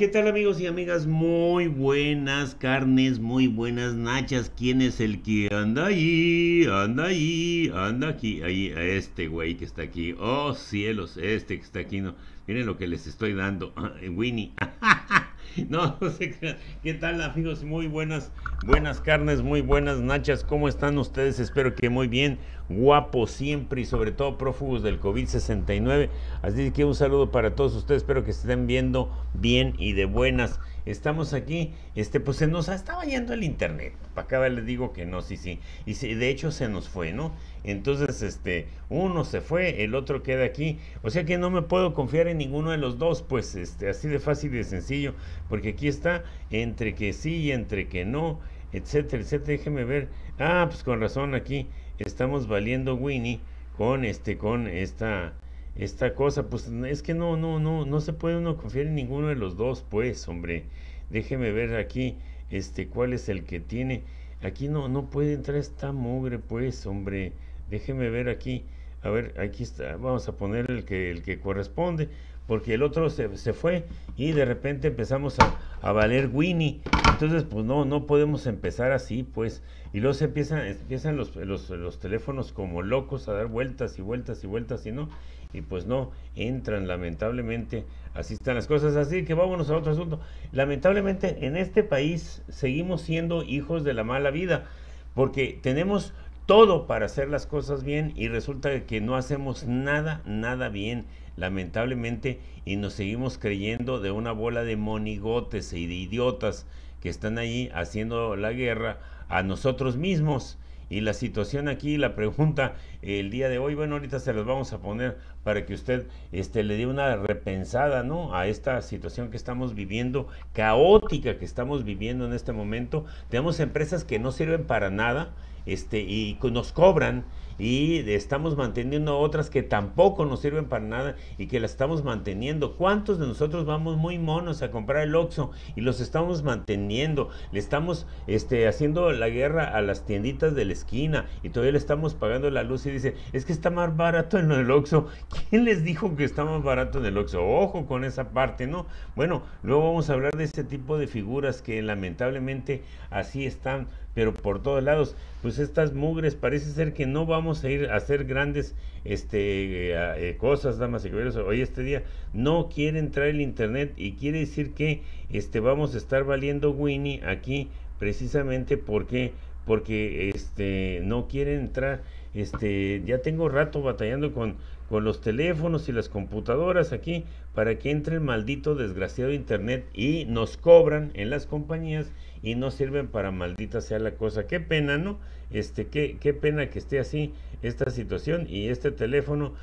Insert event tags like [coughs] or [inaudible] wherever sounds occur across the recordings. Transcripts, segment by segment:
¿qué tal amigos y amigas? Muy buenas carnes, muy buenas nachas. ¿Quién es el que anda ahí? Anda ahí, anda aquí, ahí, a este güey que está aquí. Oh cielos, este que está aquí, no. Miren lo que les estoy dando, ah, eh, Winnie. [laughs] No, no sé qué tal amigos, muy buenas, buenas carnes, muy buenas nachas. ¿Cómo están ustedes? Espero que muy bien guapo siempre y sobre todo prófugos del COVID-69. Así que un saludo para todos ustedes, espero que estén viendo bien y de buenas. Estamos aquí, este, pues se nos estaba yendo el internet. Para acá les digo que no, sí, sí. Y de hecho se nos fue, ¿no? Entonces, este, uno se fue, el otro queda aquí. O sea que no me puedo confiar en ninguno de los dos, pues, este, así de fácil y de sencillo. Porque aquí está entre que sí y entre que no, etcétera, etcétera. Déjeme ver. Ah, pues con razón aquí estamos valiendo Winnie con este con esta esta cosa, pues es que no no no no se puede uno confiar en ninguno de los dos, pues, hombre. Déjeme ver aquí este cuál es el que tiene. Aquí no no puede entrar esta mugre, pues, hombre. Déjeme ver aquí. A ver, aquí está. Vamos a poner el que el que corresponde porque el otro se, fue y de repente empezamos a, a, valer Winnie. Entonces, pues no, no podemos empezar así, pues y luego se empiezan, empiezan los, los, los, teléfonos como locos a dar vueltas y vueltas y vueltas y no. Y pues no, entran lamentablemente. Así están las cosas. Así que vámonos a otro asunto. Lamentablemente en este país seguimos siendo hijos de la mala vida. Porque tenemos todo para hacer las cosas bien y resulta que no hacemos nada, nada bien, lamentablemente, y nos seguimos creyendo de una bola de monigotes y de idiotas que están ahí haciendo la guerra a nosotros mismos. Y la situación aquí, la pregunta el día de hoy, bueno, ahorita se los vamos a poner para que usted este, le dé una repensada, ¿no? A esta situación que estamos viviendo, caótica que estamos viviendo en este momento. Tenemos empresas que no sirven para nada este, y nos cobran y estamos manteniendo otras que tampoco nos sirven para nada y que las estamos manteniendo. ¿Cuántos de nosotros vamos muy monos a comprar el Oxxo y los estamos manteniendo? Le estamos este, haciendo la guerra a las tienditas de la esquina y todavía le estamos pagando la luz y dice, es que está más barato en el Oxxo. ¿Quién les dijo que está más barato en el Oxxo? Ojo con esa parte, ¿no? Bueno, luego vamos a hablar de este tipo de figuras que lamentablemente así están pero por todos lados, pues estas mugres parece ser que no vamos a ir a hacer grandes este, eh, eh, cosas, damas y caballeros, hoy este día no quiere entrar el internet y quiere decir que este, vamos a estar valiendo Winnie aquí precisamente porque porque este no quiere entrar este ya tengo rato batallando con con los teléfonos y las computadoras aquí para que entre el maldito desgraciado internet y nos cobran en las compañías y no sirven para maldita sea la cosa. Qué pena, ¿no? Este, qué, qué pena que esté así esta situación y este teléfono.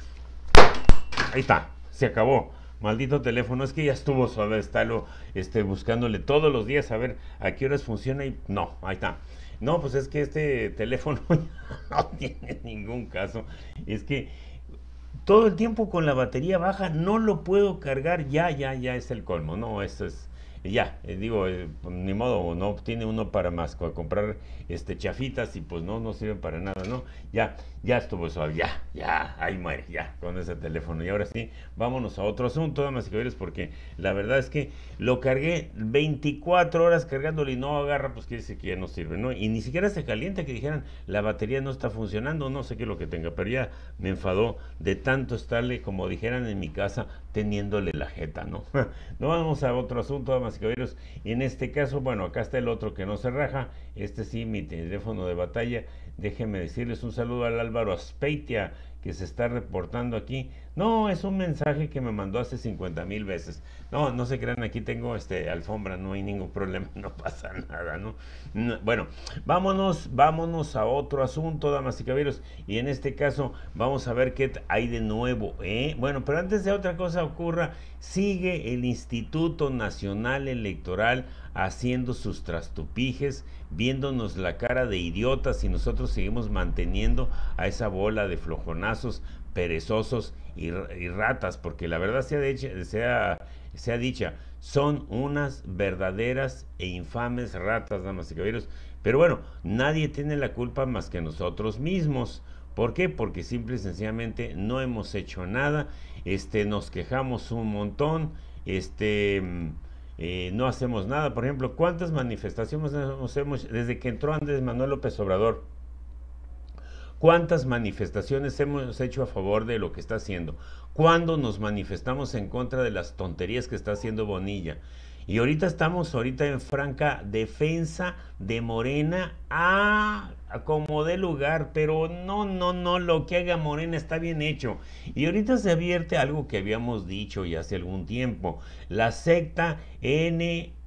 Ahí está, se acabó. Maldito teléfono, es que ya estuvo suave estarlo este, buscándole todos los días a ver a qué horas funciona y no, ahí está. No, pues es que este teléfono [laughs] no tiene ningún caso. Es que todo el tiempo con la batería baja, no lo puedo cargar, ya, ya, ya es el colmo, no, esto es ya, eh, digo, eh, pues, ni modo, no tiene uno para más, para comprar este, chafitas y pues no, no sirve para nada, ¿no? Ya, ya estuvo eso ya, ya, ahí muere, ya, con ese teléfono. Y ahora sí, vámonos a otro asunto, damas y caballeros, porque la verdad es que lo cargué 24 horas cargándole y no agarra, pues quiere decir que ya no sirve, ¿no? Y ni siquiera se calienta que dijeran, la batería no está funcionando, no sé qué es lo que tenga, pero ya me enfadó de tanto estarle, como dijeran en mi casa, teniéndole la jeta, ¿no? [laughs] no vamos a otro asunto, damas y Y en este caso, bueno, acá está el otro que no se raja. Este sí, mi teléfono de batalla. Déjenme decirles un saludo al Álvaro Aspeitia, que se está reportando aquí. No, es un mensaje que me mandó hace 50 mil veces. No, no se crean, aquí tengo este alfombra, no hay ningún problema, [laughs] no pasa nada, ¿no? bueno, vámonos, vámonos a otro asunto, damas y caballeros. Y en este caso, vamos a ver qué hay de nuevo, ¿eh? Bueno, pero antes de otra cosa ocurra, sigue el Instituto Nacional Electoral haciendo sus trastupijes viéndonos la cara de idiotas y nosotros seguimos manteniendo a esa bola de flojonazos, perezosos y, ratas, porque la verdad sea, de, sea, sea dicha, son unas verdaderas e infames ratas, damas y caballeros. Pero bueno, nadie tiene la culpa más que nosotros mismos. ¿Por qué? Porque simple y sencillamente no hemos hecho nada, este, nos quejamos un montón, este mm, eh, no hacemos nada. Por ejemplo, ¿cuántas manifestaciones hemos hemos desde que entró Andrés Manuel López Obrador? ¿Cuántas manifestaciones hemos hecho a favor de lo que está haciendo? ¿Cuándo nos manifestamos en contra de las tonterías que está haciendo Bonilla? Y ahorita estamos ahorita en franca defensa de Morena a acomodé lugar, pero no, no, no, lo que haga Morena está bien hecho. Y ahorita se advierte algo que habíamos dicho ya hace algún tiempo. La secta NXIVM,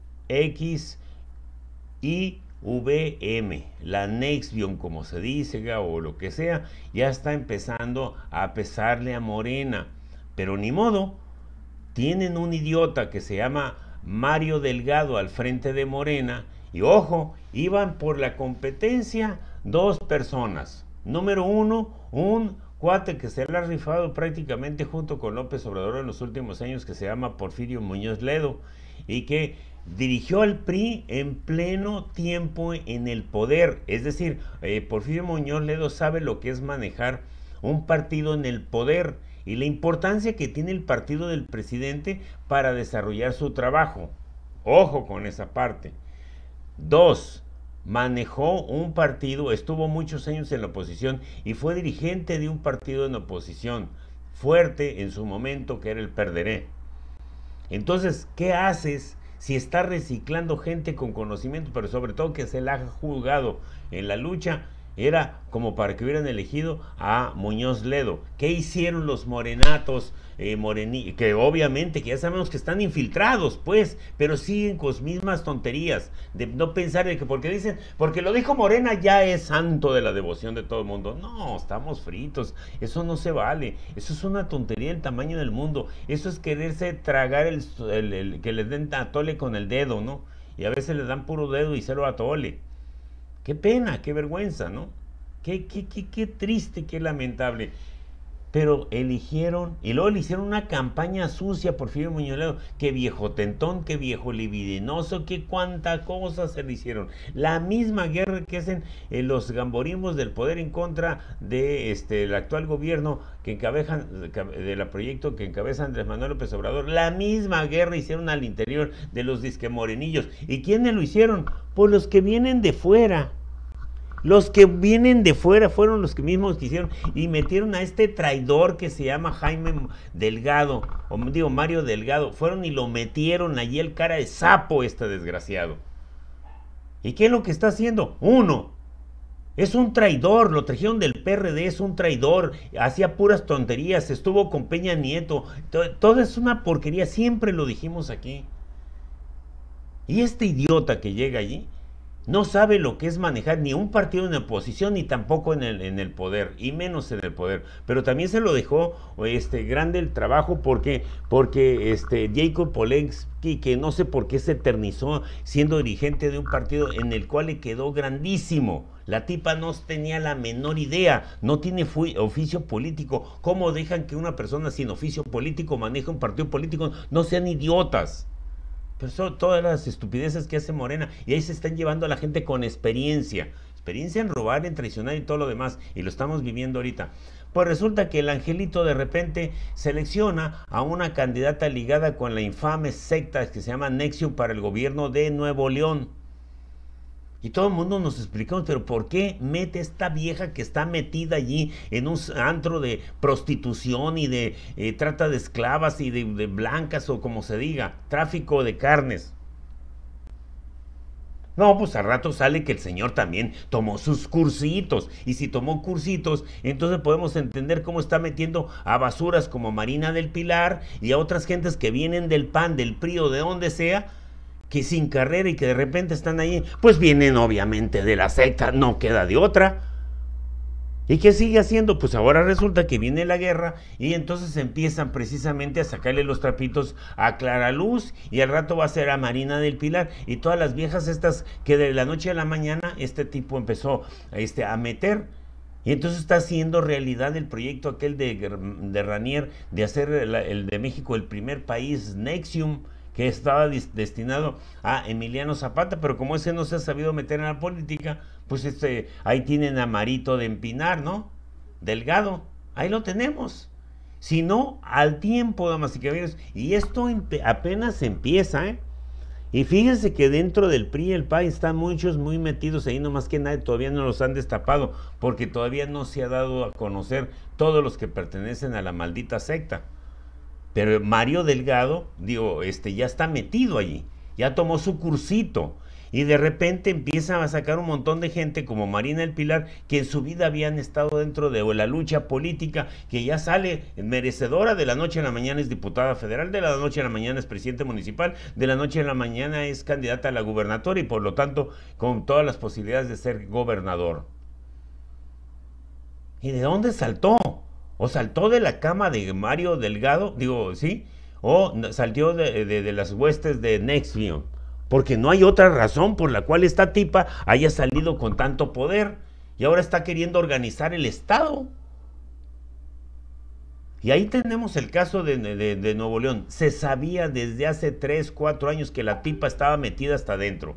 la Nexion como se dice o lo que sea, ya está empezando a pesarle a Morena. Pero ni modo, tienen un idiota que se llama Mario Delgado al frente de Morena. Y ojo, iban por la competencia dos personas. Número uno, un cuate que se le ha rifado prácticamente junto con López Obrador en los últimos años, que se llama Porfirio Muñoz Ledo, y que dirigió al PRI en pleno tiempo en el poder. Es decir, eh, Porfirio Muñoz Ledo sabe lo que es manejar un partido en el poder y la importancia que tiene el partido del presidente para desarrollar su trabajo. Ojo con esa parte. Dos, manejó un partido, estuvo muchos años en la oposición y fue dirigente de un partido en oposición fuerte en su momento que era el Perderé. Entonces, ¿qué haces si estás reciclando gente con conocimiento, pero sobre todo que se la ha juzgado en la lucha era como para que hubieran elegido a Muñoz Ledo. ¿Qué hicieron los morenatos? Eh, moreni que obviamente que ya sabemos que están infiltrados, pues, pero siguen con las mismas tonterías. De no pensar de que porque dicen, porque lo dijo Morena ya es santo de la devoción de todo el mundo. No, estamos fritos. Eso no se vale. Eso es una tontería del tamaño del mundo. Eso es quererse tragar el, que les den atole con el dedo, ¿no? Y a veces le dan puro dedo y se lo atole. Qué pena, qué vergüenza, ¿no? Qué, qué, qué, qué triste, qué lamentable. Pero eligieron, y luego le hicieron una campaña sucia por Fidel Muñoz Qué viejo tentón, qué viejo libidinoso, qué cuánta cosa se le hicieron. La misma guerra que hacen eh, los gamborimos del poder en contra de este el actual gobierno que encabezan, del proyecto que encabeza Andrés Manuel López Obrador. La misma guerra hicieron al interior de los disquemorenillos. ¿Y quiénes lo hicieron? por pues los que vienen de fuera los que vienen de fuera fueron los que mismos que hicieron y metieron a este traidor que se llama Jaime Delgado, o digo Mario Delgado, fueron y lo metieron allí el cara de sapo este desgraciado. ¿Y qué es lo que está haciendo? Uno, es un traidor, lo trajeron del PRD, es un traidor, hacía puras tonterías, estuvo con Peña Nieto, todo es una porquería, siempre lo dijimos aquí. Y este idiota que llega allí, no sabe lo que es manejar ni un partido en oposición ni tampoco en el, en el poder, y menos en el poder. Pero también se lo dejó este, grande el trabajo porque, porque este, Jacob Polensky, que no sé por qué se eternizó siendo dirigente de un partido en el cual le quedó grandísimo. La tipa no tenía la menor idea, no tiene oficio político. ¿Cómo dejan que una persona sin oficio político maneje un partido político? No sean idiotas. Pues todas las estupideces que hace Morena. Y ahí se están llevando a la gente con experiencia. Experiencia en robar, en traicionar y todo lo demás. Y lo estamos viviendo ahorita. Pues resulta que el angelito de repente selecciona a una candidata ligada con la infame secta que se llama Nexium para el gobierno de Nuevo León. Y todo el mundo nos explicó, pero ¿por qué mete esta vieja que está metida allí en un antro de prostitución y de eh, trata de esclavas y de, blancas o como se diga, tráfico de carnes? No, pues al rato sale que el Señor también tomó sus cursitos. Y si tomó cursitos, entonces podemos entender cómo está metiendo a basuras como Marina del Pilar y a otras gentes que vienen del PAN, del prio, de donde sea, que sin carrera y que de repente están ahí, pues vienen obviamente de la secta, no queda de otra. ¿Y qué sigue haciendo? Pues ahora resulta que viene la guerra y entonces empiezan precisamente a sacarle los trapitos a Clara Luz y al rato va a ser a Marina del Pilar y todas las viejas estas que de la noche a la mañana este tipo empezó este, a meter. Y entonces está haciendo realidad el proyecto aquel de, de Ranier de hacer el de México el primer país Nexium que estaba destinado a Emiliano Zapata, pero como ese no se ha sabido meter en la política, pues este, ahí tienen a Marito de Empinar, ¿no? Delgado, ahí lo tenemos. Si no, al tiempo, damas y caballeros, y esto apenas empieza, ¿eh? Y fíjense que dentro del PRI, el PAI, están muchos muy metidos ahí, no más que nadie, todavía no los han destapado, porque todavía no se ha dado a conocer todos los que pertenecen a la maldita secta. Pero Mario Delgado, digo, este ya está metido allí, ya tomó su cursito y de repente empieza a sacar un montón de gente como Marina El Pilar, que en su vida habían estado dentro de la lucha política, que ya sale merecedora de la noche a la mañana es diputada federal, de la noche a la mañana es presidente municipal, de la noche a la mañana es candidata a la gubernatura y por lo tanto con todas las posibilidades de ser gobernador. ¿Y de dónde saltó? o saltó de la cama de Mario Delgado, digo, sí, o salió de, las huestes de Nexfield, porque no hay otra razón por la cual esta tipa haya salido con tanto poder y ahora está queriendo organizar el Estado. Y ahí tenemos el caso de, Nuevo León. Se sabía desde hace 3, 4 años que la tipa estaba metida hasta adentro.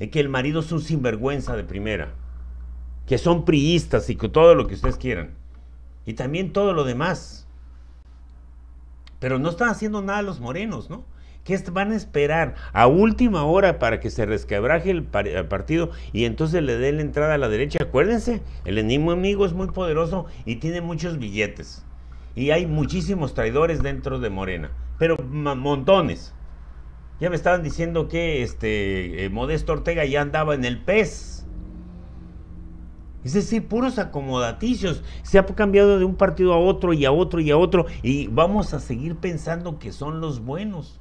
Y que el marido es un sinvergüenza de primera. Que son priistas y que todo lo que ustedes quieran y también todo lo demás. Pero no están haciendo nada los morenos, ¿no? que van a esperar a última hora para que se resquebraje el, partido y entonces le dé la entrada a la derecha? Acuérdense, el enemigo es muy poderoso y tiene muchos billetes. Y hay muchísimos traidores dentro de Morena, pero montones. Ya me estaban diciendo que este eh, Modesto Ortega ya andaba en el pez es decir, puros acomodaticios. Se ha cambiado de un partido a otro y a otro y a otro. Y vamos a seguir pensando que son los buenos.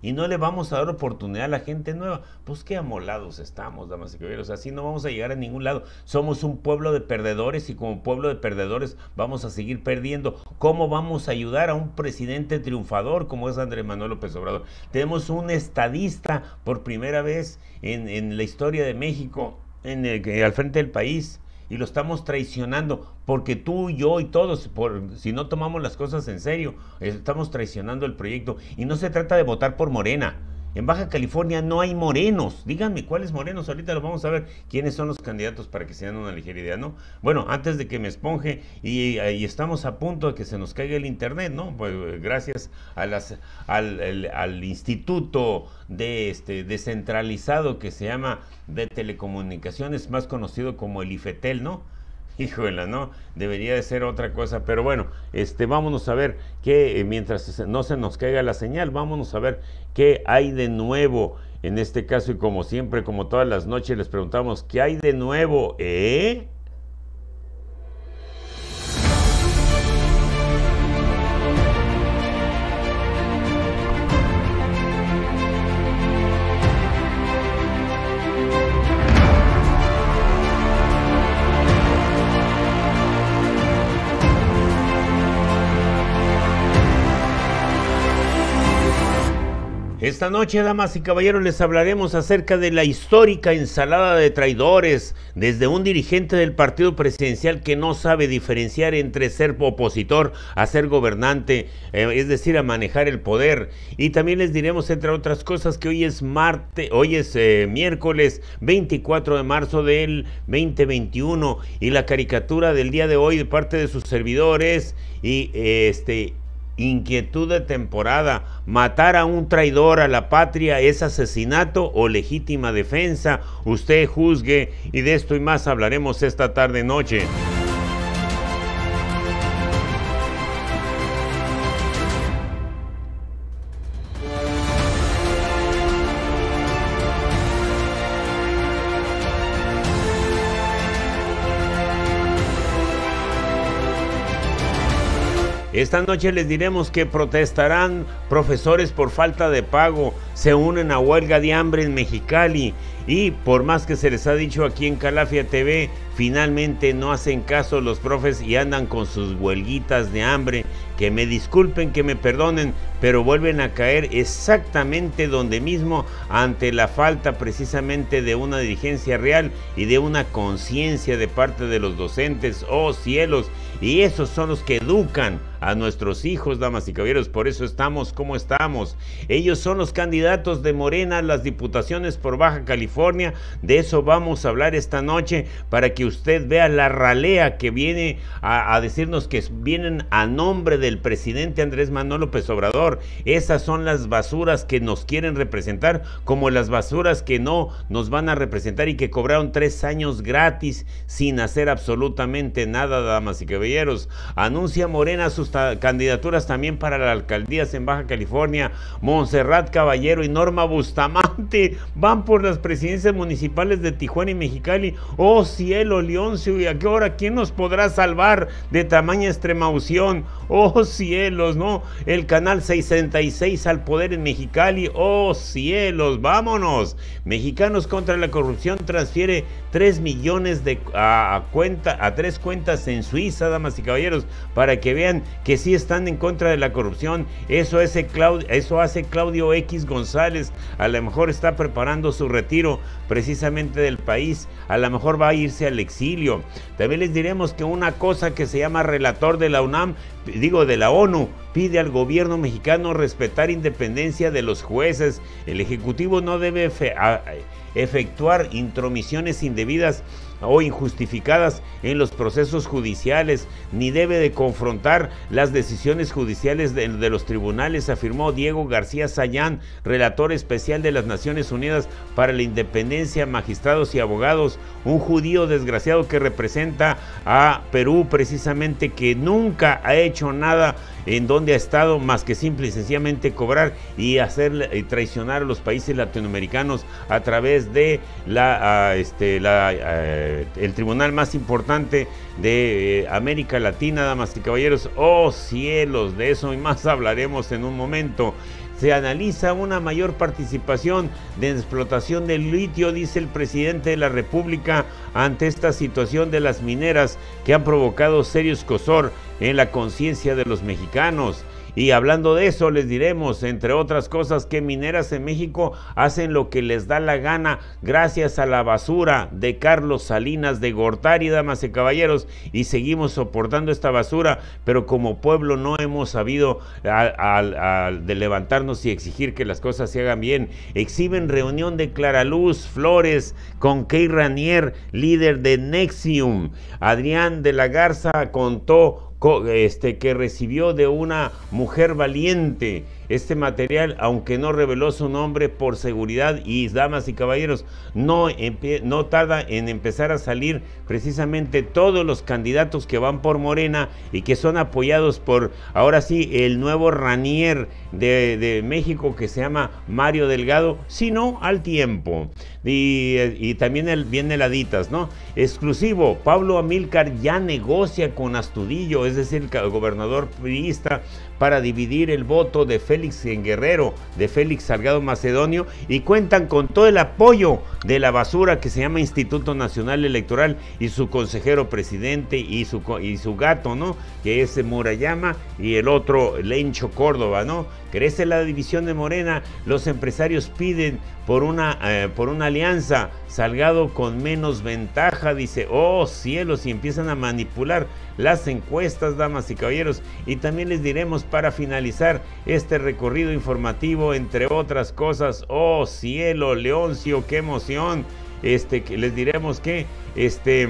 Y no le vamos a dar oportunidad a la gente nueva. Pues qué amolados estamos, damas y caballeros. Así no vamos a llegar a ningún lado. Somos un pueblo de perdedores y como pueblo de perdedores vamos a seguir perdiendo. ¿Cómo vamos a ayudar a un presidente triunfador como es Andrés Manuel López Obrador? Tenemos un estadista por primera vez en, la historia de México en el, al frente del país y lo estamos traicionando, porque tú, y yo y todos, por, si no tomamos las cosas en serio, estamos traicionando el proyecto. Y no se trata de votar por Morena, en Baja California no hay morenos. Díganme cuáles morenos. Ahorita lo vamos a ver. ¿Quiénes son los candidatos para que se den una ligera idea, no? Bueno, antes de que me esponje y, estamos a punto de que se nos caiga el internet, ¿no? Pues gracias a las, al, al instituto de este descentralizado que se llama de telecomunicaciones, más conocido como el IFETEL, ¿no? [laughs] Híjole, ¿no? Debería de ser otra cosa. Pero bueno, este, vámonos a ver que eh, mientras no se nos caiga la señal, vámonos a ver qué hay de nuevo. En este caso, y como siempre, como todas las noches, les preguntamos, ¿qué hay de nuevo? ¿Eh? Esta noche, damas y caballeros, les hablaremos acerca de la histórica ensalada de traidores, desde un dirigente del partido presidencial que no sabe diferenciar entre ser opositor a ser gobernante, eh, es decir, a manejar el poder. Y también les diremos, entre otras cosas, que hoy es martes, hoy es eh, miércoles 24 de marzo del 2021 y la caricatura del día de hoy de parte de sus servidores y eh, este inquietud de temporada. Matar a un traidor a la patria es asesinato o legítima defensa. Usted juzgue y de esto y más hablaremos esta tarde noche. Esta noche les diremos que protestarán profesores por falta de pago, se unen a huelga de hambre en Mexicali y por más que se les ha dicho aquí en Calafia TV, finalmente no hacen caso los profes y andan con sus huelguitas de hambre. Que me disculpen, que me perdonen, pero vuelven a caer exactamente donde mismo ante la falta precisamente de una dirigencia real y de una conciencia de parte de los docentes. Oh cielos, y esos son los que educan a nuestros hijos, damas y caballeros. Por eso estamos como estamos. Ellos son los candidatos de Morena a las diputaciones por Baja California. De eso vamos a hablar esta noche para que usted vea la ralea que viene a, decirnos que vienen a nombre del presidente Andrés Manuel López Obrador. Esas son las basuras que nos quieren representar, como las basuras que no nos van a representar y que cobraron tres años gratis sin hacer absolutamente nada, damas y caballeros. Anuncia Morena sus candidaturas también para las alcaldías en Baja California. Montserrat Caballero y Norma Bustamante van por las presidencias municipales de Tijuana y Mexicali. Oh cielo, Leoncio, ¿y a qué hora quién nos podrá salvar de tamaña extremaución? Oh cielos, ¿no? El canal 66 al poder en Mexicali. Oh cielos, vámonos. Mexicanos contra la corrupción transfiere 3 millones de a cuenta a tres cuentas en Suiza, damas y caballeros, para que vean que sí están en contra de la corrupción. Eso, hace Claudio, eso hace X González. A lo mejor está preparando su retiro precisamente del país. A lo mejor va a irse al exilio. También les diremos que una cosa que se llama relator de la UNAM, digo de la ONU, pide al gobierno mexicano respetar independencia de los jueces. El Ejecutivo no debe efectuar intromisiones indebidas o injustificadas en los procesos judiciales, ni debe de confrontar las decisiones judiciales de, los tribunales, afirmó Diego García Sayán, relator especial de las Naciones Unidas para la Independencia, Magistrados y Abogados, un judío desgraciado que representa a Perú precisamente que nunca ha hecho nada en donde ha estado más que simple y sencillamente cobrar y hacer eh, traicionar a los países latinoamericanos a través de ah, este, ah, el tribunal más importante de eh, América Latina, damas y caballeros. Oh cielos, de eso y más hablaremos en un momento se analiza una mayor participación de explotación del litio, dice el presidente de la República, ante esta situación de las mineras que han provocado serios cosor en la conciencia de los mexicanos. Y hablando de eso, les diremos, entre otras cosas, que mineras en México hacen lo que les da la gana gracias a la basura de Carlos Salinas de Gortari, damas y caballeros, y seguimos soportando esta basura, pero como pueblo no hemos sabido de levantarnos y exigir que las cosas se hagan bien. Exhiben reunión de Claraluz Flores con Key Ranier, líder de Nexium. Adrián de la Garza contó este, que recibió de una mujer valiente este material, aunque no reveló su nombre por seguridad y damas y caballeros, no, tarda en empezar a salir precisamente todos los candidatos que van por Morena y que son apoyados por, ahora sí, el nuevo Ranier de, México que se llama Mario Delgado, sino al tiempo. Y, también el, viene Laditas, ¿no? Exclusivo, Pablo Amilcar ya negocia con Astudillo, es decir, el gobernador priista para dividir el voto de Félix en Guerrero, de Félix Salgado Macedonio, y cuentan con todo el apoyo de la basura que se llama Instituto Nacional Electoral y su consejero presidente y su, y su gato, ¿no? Que es Murayama y el otro Lencho Córdoba, ¿no? Crece la división de Morena, los empresarios piden por una, eh, por una alianza, Salgado con menos ventaja, dice, oh cielos, y empiezan a manipular las encuestas, damas y caballeros. Y también les diremos para finalizar este recorrido informativo, entre otras cosas, oh cielo, Leoncio, qué emoción. Este, que les diremos que este,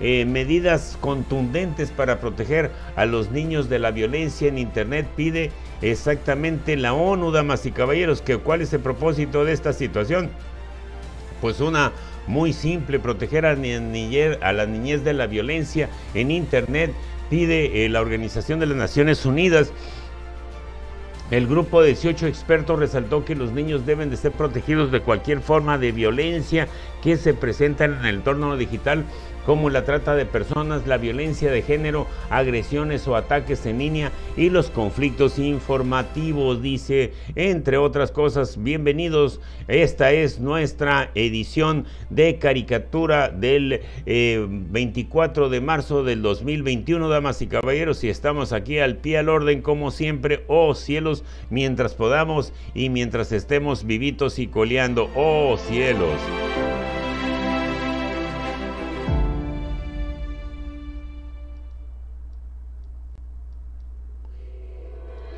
eh, medidas contundentes para proteger a los niños de la violencia en Internet pide exactamente la ONU, damas y caballeros, que cuál es el propósito de esta situación. Pues una muy simple, proteger a, la niñez de la violencia en Internet, pide eh, la Organización de las Naciones Unidas. El grupo de 18 expertos resaltó que los niños deben de ser protegidos de cualquier forma de violencia que se presenta en el entorno digital como la trata de personas, la violencia de género, agresiones o ataques en línea y los conflictos informativos, dice, entre otras cosas. Bienvenidos, esta es nuestra edición de caricatura del 24 eh, de marzo del 2021, damas y caballeros, y estamos aquí al pie al orden como siempre, oh cielos, mientras podamos y mientras estemos vivitos y coleando, oh cielos.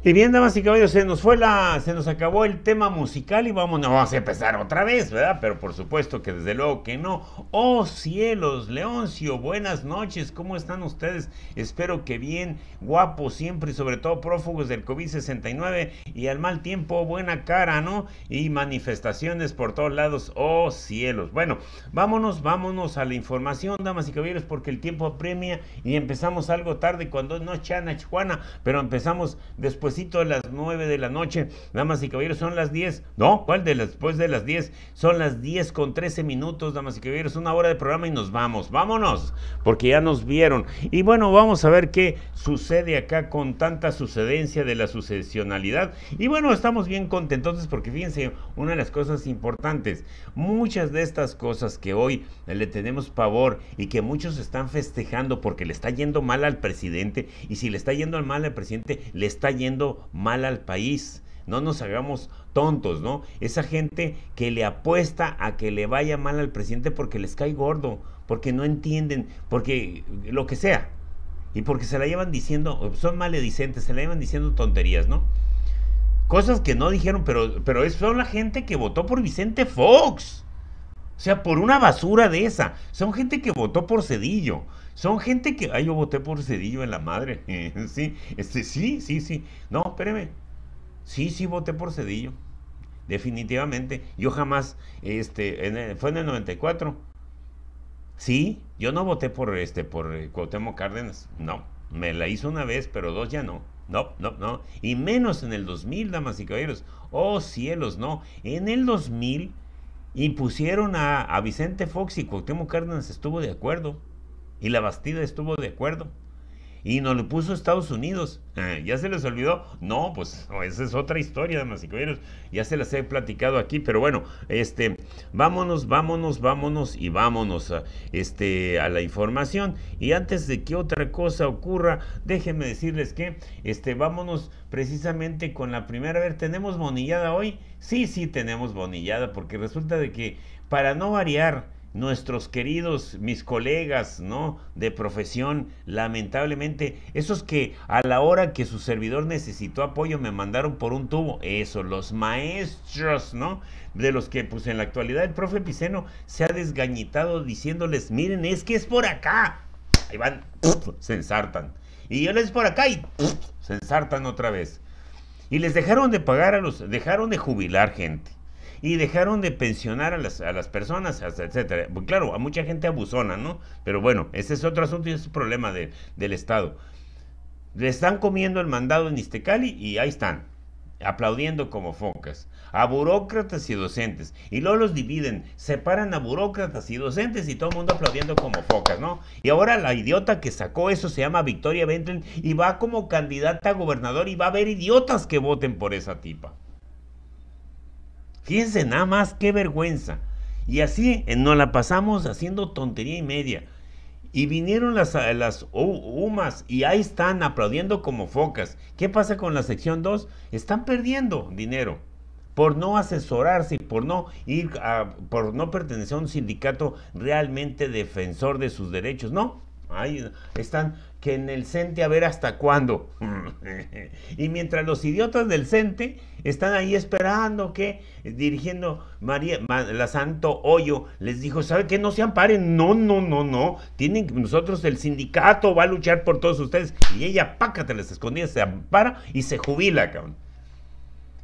Y bien, damas y caballos, se nos fue la, se nos acabó el tema musical y vamos, vamos a empezar otra vez, ¿verdad? Pero por supuesto que desde luego que no. Oh cielos, Leoncio, buenas noches, ¿cómo están ustedes? Espero que bien, guapo, siempre y sobre todo prófugos del COVID-69 y al mal tiempo, buena cara, ¿no? Y manifestaciones por todos lados, oh cielos. Bueno, vámonos, vámonos a la información, damas y caballeros, porque el tiempo apremia y empezamos algo tarde cuando no chana, chuana, pero empezamos después de las 9 de la noche. Damas y caballeros, son las 10. No, ¿cuál de las, después de las 10? Son las 10 con 13 minutos, damas y caballeros. Una hora de programa y nos vamos. Vámonos, porque ya nos vieron. Y bueno, vamos a ver qué sucede acá con tanta sucedencia de la sucesionalidad. Y bueno, estamos bien contentos porque fíjense, una de las cosas importantes, muchas de estas cosas que hoy le tenemos pavor y que muchos están festejando porque le está yendo mal al presidente. Y si le está yendo mal al presidente, le está yendo mal al país. No nos hagamos tontos, ¿no? Esa gente que le apuesta a que le vaya mal al presidente porque les cae gordo, porque no entienden, porque lo que sea. Y porque se la llevan diciendo, son maledicentes, se la llevan diciendo tonterías, ¿no? Cosas que no dijeron, pero, pero son la gente que votó por Vicente Fox. O sea, por una basura de esa. Son gente que votó por Cedillo. Son gente que, ay, yo voté por Cedillo en la madre. [laughs] sí, este, sí, sí, sí. No, espéreme. Sí, sí, voté por Cedillo. Definitivamente. Yo jamás, este, en fue en el 94. Sí, yo no voté por este, por eh, Cuauhtémoc Cárdenas. No, me la hizo una vez, pero dos ya no. No, no, no. Y menos en el 2000, damas y caballeros. Oh cielos, no. En el 2000 impusieron a, a Vicente Fox y Cuauhtémoc Cárdenas estuvo de acuerdo. Y la Bastida estuvo de acuerdo. Y nos lo puso Estados Unidos. Eh, ¿Ya se les olvidó? No, pues esa es otra historia, damas y Ya se las he platicado aquí, pero bueno, este, vámonos, vámonos, vámonos y vámonos a, ah, este, a la información. Y antes de que otra cosa ocurra, déjenme decirles que este, vámonos precisamente con la primera. A ver, ¿tenemos bonillada hoy? Sí, sí, tenemos bonillada, porque resulta de que, para no variar, nuestros queridos, mis colegas, ¿no? De profesión, lamentablemente, esos que a la hora que su servidor necesitó apoyo me mandaron por un tubo, eso, los maestros, ¿no? De los que, pues en la actualidad, el profe Piceno se ha desgañitado diciéndoles, miren, es que es por acá. Ahí van, se ensartan. Y yo les por acá y se ensartan otra vez. Y les dejaron de pagar a los, dejaron de jubilar gente y dejaron de pensionar a las, personas, etcétera. Pues, claro, a mucha gente abusona, ¿no? Pero bueno, ese es otro asunto y es un problema del Estado. Le están comiendo el mandado en Iztecali y ahí están, aplaudiendo como focas, a burócratas y docentes, y luego los dividen, separan a burócratas y docentes y todo el mundo aplaudiendo como focas, ¿no? Y ahora la idiota que sacó eso se llama Victoria Bentley y va como candidata a gobernador y va a haber idiotas que voten por esa tipa. Fíjense nada más qué vergüenza. Y así eh, nos la pasamos haciendo tontería y media. Y vinieron las, eh, las UMAS y ahí están aplaudiendo como focas. ¿Qué pasa con la sección 2? Están perdiendo dinero por no asesorarse, por no ir por no pertenecer a un sindicato realmente defensor de sus derechos. No, ahí están en el CENTE a ver hasta cuándo. [laughs] y mientras los idiotas del CENTE están ahí esperando que dirigiendo María la Santo Hoyo les dijo, ¿sabe qué? No se amparen, no, no, no, no. Tienen nosotros el sindicato va a luchar por todos ustedes y ella pácate les escondía, se ampara y se jubila, cabrón.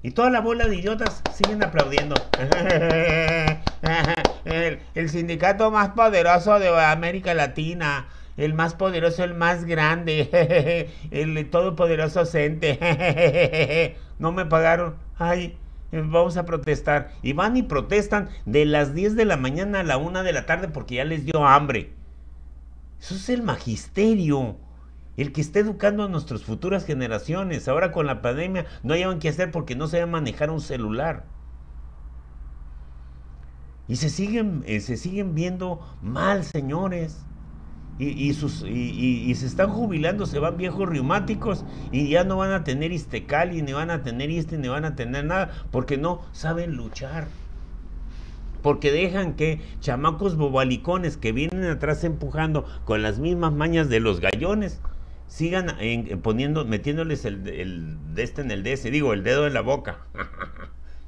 Y toda la bola de idiotas siguen aplaudiendo. [laughs] el, el sindicato más poderoso de América Latina el más poderoso, el más grande, [laughs] el todopoderoso Sente. [laughs] no me pagaron. Ay, eh, vamos a protestar. Y van y protestan de las 10 de la mañana a la 1 de la tarde porque ya les dio hambre. Eso es el magisterio. El que está educando a nuestras futuras generaciones. Ahora con la pandemia no llevan que hacer porque no saben manejar un celular. Y se siguen, eh, se siguen viendo mal, señores y, y, se están jubilando, se van viejos reumáticos y ya no van a tener y ni van a tener este, ni van a tener nada, porque no saben luchar. Porque dejan que chamacos bobalicones que vienen atrás empujando con las mismas mañas de los gallones sigan poniendo, metiéndoles el, de este en el de ese digo, el dedo en la boca. [laughs]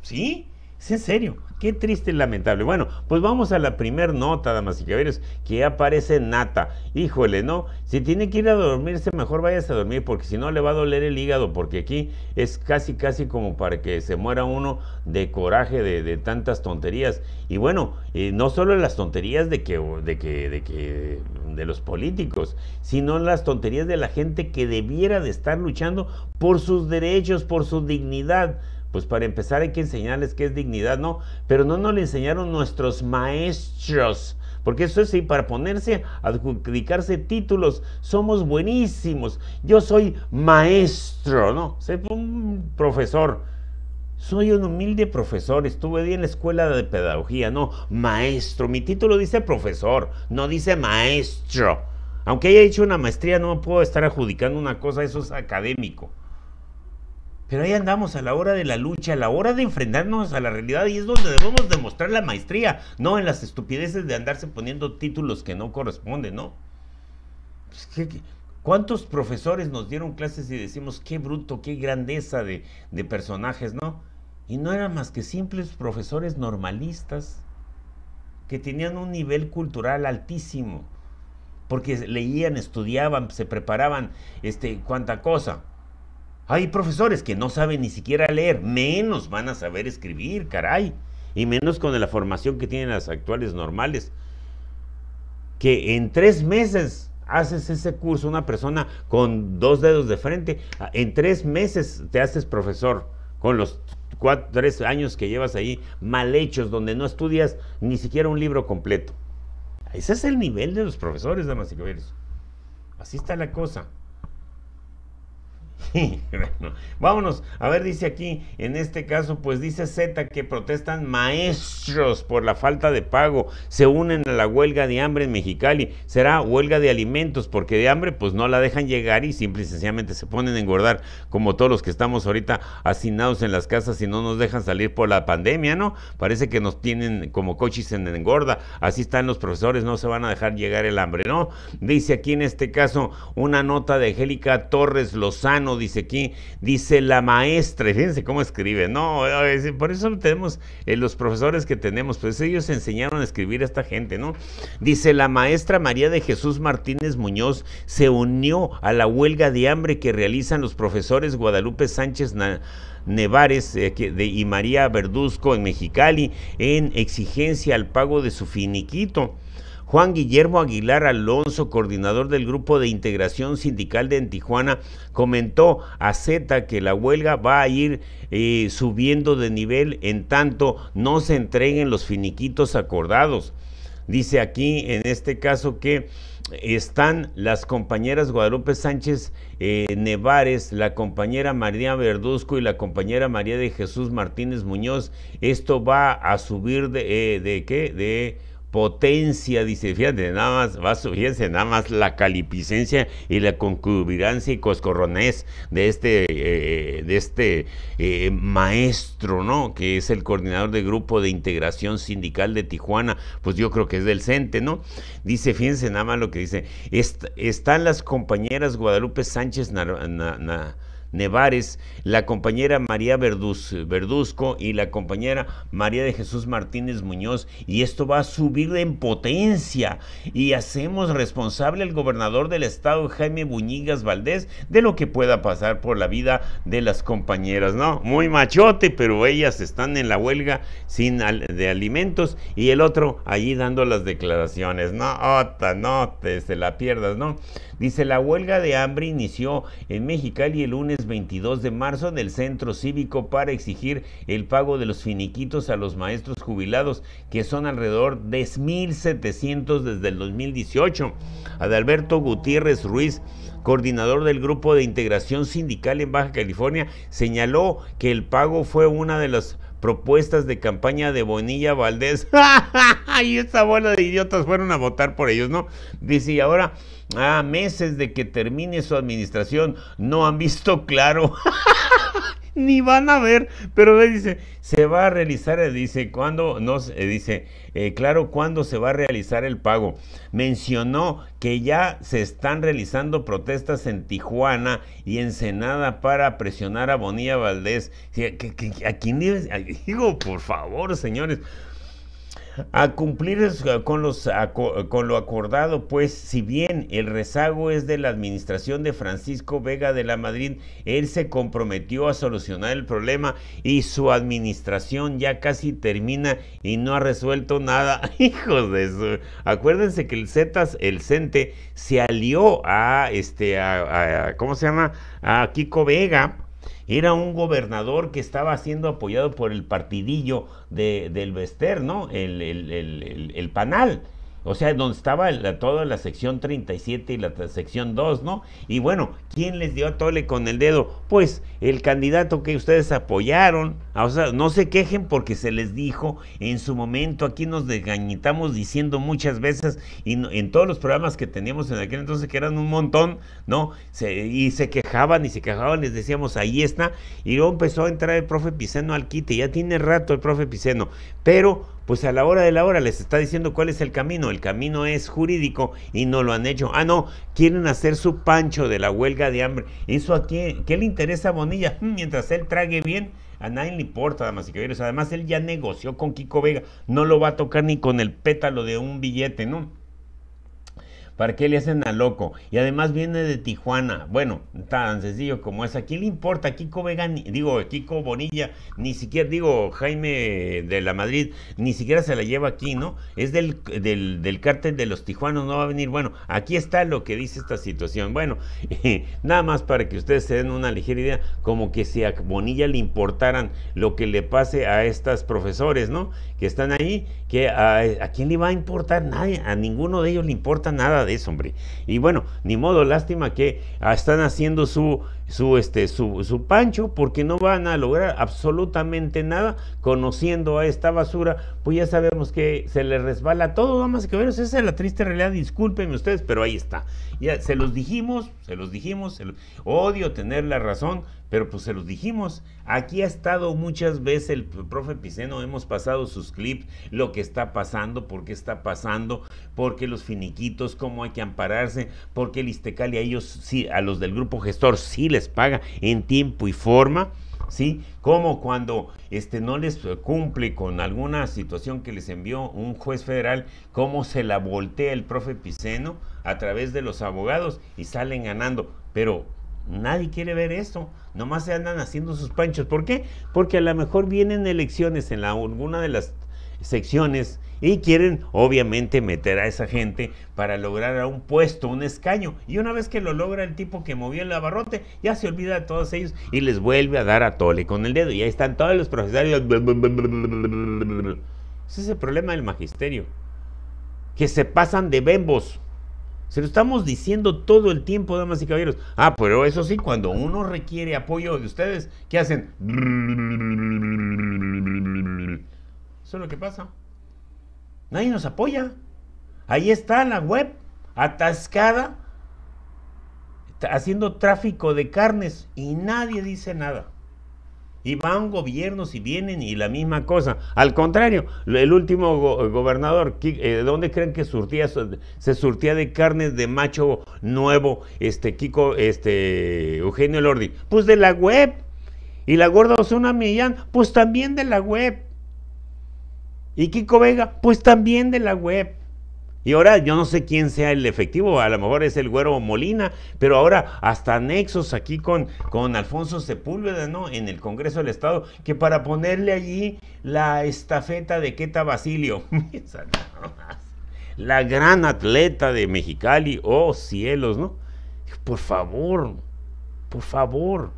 ¿Sí? Es en serio, qué triste y lamentable. Bueno, pues vamos a la primer nota, damas y caballeros, que aparece Nata. Híjole, no, si tiene que ir a dormirse, mejor vayas a dormir, porque si no le va a doler el hígado, porque aquí es casi, casi como para que se muera uno de coraje de, tantas tonterías. Y bueno, eh, no solo las tonterías de que, de que, de que, de los políticos, sino las tonterías de la gente que debiera de estar luchando por sus derechos, por su dignidad pues para empezar hay que enseñarles qué es dignidad, ¿no? Pero no nos le enseñaron nuestros maestros. Porque eso es sí, para ponerse a adjudicarse títulos, somos buenísimos. Yo soy maestro, ¿no? Soy un profesor. Soy un humilde profesor, estuve en la escuela de pedagogía, no, maestro. Mi título dice profesor, no dice maestro. Aunque haya hecho una maestría, no puedo estar adjudicando una cosa, eso es académico. Pero ahí andamos a la hora de la lucha, a la hora de enfrentarnos a la realidad y es donde debemos demostrar la maestría, no en las estupideces de andarse poniendo títulos que no corresponden, ¿no? Pues, cuántos profesores nos dieron clases y decimos, qué bruto, qué grandeza de, de personajes, ¿no? Y no eran más que simples profesores normalistas que tenían un nivel cultural altísimo, porque leían, estudiaban, se preparaban, este, cuánta cosa. Hay profesores que no saben ni siquiera leer, menos van a saber escribir, caray. Y menos con la formación que tienen las actuales normales. Que en tres meses haces ese curso, una persona con dos dedos de frente, en tres meses te haces profesor con los tres años que llevas ahí mal hechos, donde no estudias ni siquiera un libro completo. Ese es el nivel de los profesores, damas y caballeros. Así está la cosa. [laughs] bueno, vámonos. A ver, dice aquí, en este caso, pues dice Z que protestan maestros por la falta de pago. Se unen a la huelga de hambre en Mexicali. Será huelga de alimentos, porque de hambre, pues no la dejan llegar y simple y sencillamente se ponen a engordar, como todos los que estamos ahorita hacinados en las casas y no nos dejan salir por la pandemia, ¿no? Parece que nos tienen como coches en engorda. Así están los profesores, no se van a dejar llegar el hambre, ¿no? Dice aquí en este caso una nota de Angélica Torres Lozano dice aquí, dice la maestra, fíjense cómo escribe, no, por eso tenemos eh, los profesores que tenemos, pues ellos enseñaron a escribir a esta gente, ¿no? Dice la maestra María de Jesús Martínez Muñoz se unió a la huelga de hambre que realizan los profesores Guadalupe Sánchez Nevares eh, y María Verduzco en Mexicali en exigencia al pago de su finiquito. Juan Guillermo Aguilar Alonso, coordinador del Grupo de Integración Sindical de en Tijuana, comentó a Z que la huelga va a ir eh, subiendo de nivel en tanto no se entreguen los finiquitos acordados. Dice aquí en este caso que están las compañeras Guadalupe Sánchez Nevarez, eh, Nevares, la compañera María Verduzco y la compañera María de Jesús Martínez Muñoz. Esto va a subir de, eh, de qué? De potencia, dice, fíjate, nada más, va, fíjense, nada más la calipicencia y la concubinancia y coscorronés de este, eh, de este eh, maestro, ¿no? Que es el coordinador del grupo de integración sindical de Tijuana, pues yo creo que es del CENTE, ¿no? Dice, fíjense nada más lo que dice, están las compañeras Guadalupe Sánchez Nevares, la compañera María Verduz, Verduzco y la compañera María de Jesús Martínez Muñoz. Y esto va a subir en potencia. Y hacemos responsable al gobernador del estado, Jaime Buñigas Valdés, de lo que pueda pasar por la vida de las compañeras. No, muy machote, pero ellas están en la huelga sin de alimentos y el otro allí dando las declaraciones. No, ota, no te se la pierdas, ¿no? Dice, la huelga de hambre inició en Mexicali el lunes 22 de marzo en el Centro Cívico para exigir el pago de los finiquitos a los maestros jubilados, que son alrededor de setecientos desde el 2018. Adalberto Gutiérrez Ruiz, coordinador del Grupo de Integración Sindical en Baja California, señaló que el pago fue una de las propuestas de campaña de Bonilla Valdés. [laughs] y esta bola de idiotas fueron a votar por ellos, ¿no? Dice, y ahora, a meses de que termine su administración, no han visto claro. [laughs] ni van a ver, pero dice, se va a realizar, dice, cuando No, dice, eh, claro, cuándo se va a realizar el pago. Mencionó que ya se están realizando protestas en Tijuana y Ensenada para presionar a Bonilla Valdés. ¿A quién digo, por favor, señores? A cumplir eh, con, los, con lo acordado, pues si bien el rezago es de la administración de Francisco Vega de la Madrid, él se comprometió a solucionar el problema y su administración ya casi termina y no ha resuelto nada. [laughs] Hijos de Acuérdense que el Zetas, el CENTE, se alió a este, a ¿cómo se llama? A Kiko Vega era un gobernador que estaba siendo apoyado por el partidillo del Bester, ¿no? el Panal. O sea, donde estaba toda la sección 37 y la sección 2, ¿no? Y bueno, ¿quién les dio a Tole con el dedo? Pues el candidato que ustedes apoyaron. Ah, o sea, no se quejen porque se les dijo en su momento. Aquí nos desgañitamos diciendo muchas veces y en todos los programas que teníamos en aquel entonces, que eran un montón, ¿no? y se quejaban y se quejaban, les decíamos, ahí está. Y luego empezó a entrar el profe Piceno al quite. Ya tiene rato el profe Piceno. Pero pues a la hora de la hora les está diciendo cuál es el camino. El camino es jurídico y no lo han hecho. Ah, no, quieren hacer su pancho de la huelga de hambre. ¿Eso a quién? ¿Qué le interesa a Bonilla? [laughs] Mientras él trague bien, a nadie le importa, damas y caballeros. Además, él ya negoció con Kiko Vega. No lo va a tocar ni con el pétalo de un billete, ¿no? ¿Para qué le hacen a loco? Y además viene de Tijuana. Bueno, tan sencillo como es. ¿A quién le importa? Kiko Vega, digo, Kiko Bonilla, ni siquiera, digo, Jaime de la Madrid, ni siquiera se la lleva aquí, ¿no? Es del, del, cártel de los tijuanos, no va a venir. Bueno, aquí está lo que dice esta situación. Bueno, [laughs] nada más para que ustedes se den una ligera idea, como que si a Bonilla le importaran lo que le pase a estas profesores, ¿no? Que están ahí, que a, a quién le va a importar nadie, a ninguno de ellos le importa nada de eso, hombre. Y bueno, ni modo, lástima que ah, están haciendo su su, este, su, su, pancho porque no van a lograr absolutamente nada conociendo a esta basura, pues ya sabemos que se les resbala todo, más que veros, esa es la triste realidad, discúlpenme ustedes, pero ahí está. Ya se los dijimos, se los dijimos, odio tener la razón, pero pues se los dijimos, aquí ha estado muchas veces el profe Piceno, hemos pasado sus clips, lo que está pasando, por qué está pasando, por qué los finiquitos, cómo hay que ampararse, porque qué el Istecali a ellos, sí, a los del grupo gestor sí les paga en tiempo y forma, ¿sí? Como cuando este, no les cumple con alguna situación que les envió un juez federal, cómo se la voltea el profe Piceno a través de los abogados y salen ganando. Pero nadie quiere ver esto, nomás se andan haciendo sus panchos. ¿Por qué? Porque a lo mejor vienen elecciones en alguna de las secciones y quieren obviamente meter a esa gente para lograr a un puesto, un escaño. Y una vez que lo logra el tipo que movió el abarrote, ya se olvida de todos ellos y les vuelve a dar a tole con el dedo. Y ahí están todos los profesores. Ese es el problema del magisterio. Que se pasan de bembos. Se lo estamos diciendo todo el tiempo, damas y caballeros. Ah, pero eso sí, cuando uno requiere apoyo de ustedes, ¿qué hacen? Eso es lo que pasa. Nadie nos apoya. Ahí está la web atascada haciendo tráfico de carnes y nadie dice nada. Y van gobiernos y vienen y la misma cosa. Al contrario, el último gobernador, ¿de eh, ¿dónde creen que surtía? Se surtía de carnes de macho nuevo, este Kiko, este Eugenio Lordi. Pues de la web. Y la gorda Osuna Millán, pues también de la web. ¿Y Kiko Vega? Pues también de la web. Y ahora yo no sé quién sea el efectivo, a lo mejor es el güero Molina, pero ahora hasta nexos aquí con, con Alfonso Sepúlveda, ¿no? En el Congreso del Estado, que para ponerle allí la estafeta de Queta Basilio, [laughs] la gran atleta de Mexicali, oh cielos, ¿no? Por favor, por favor.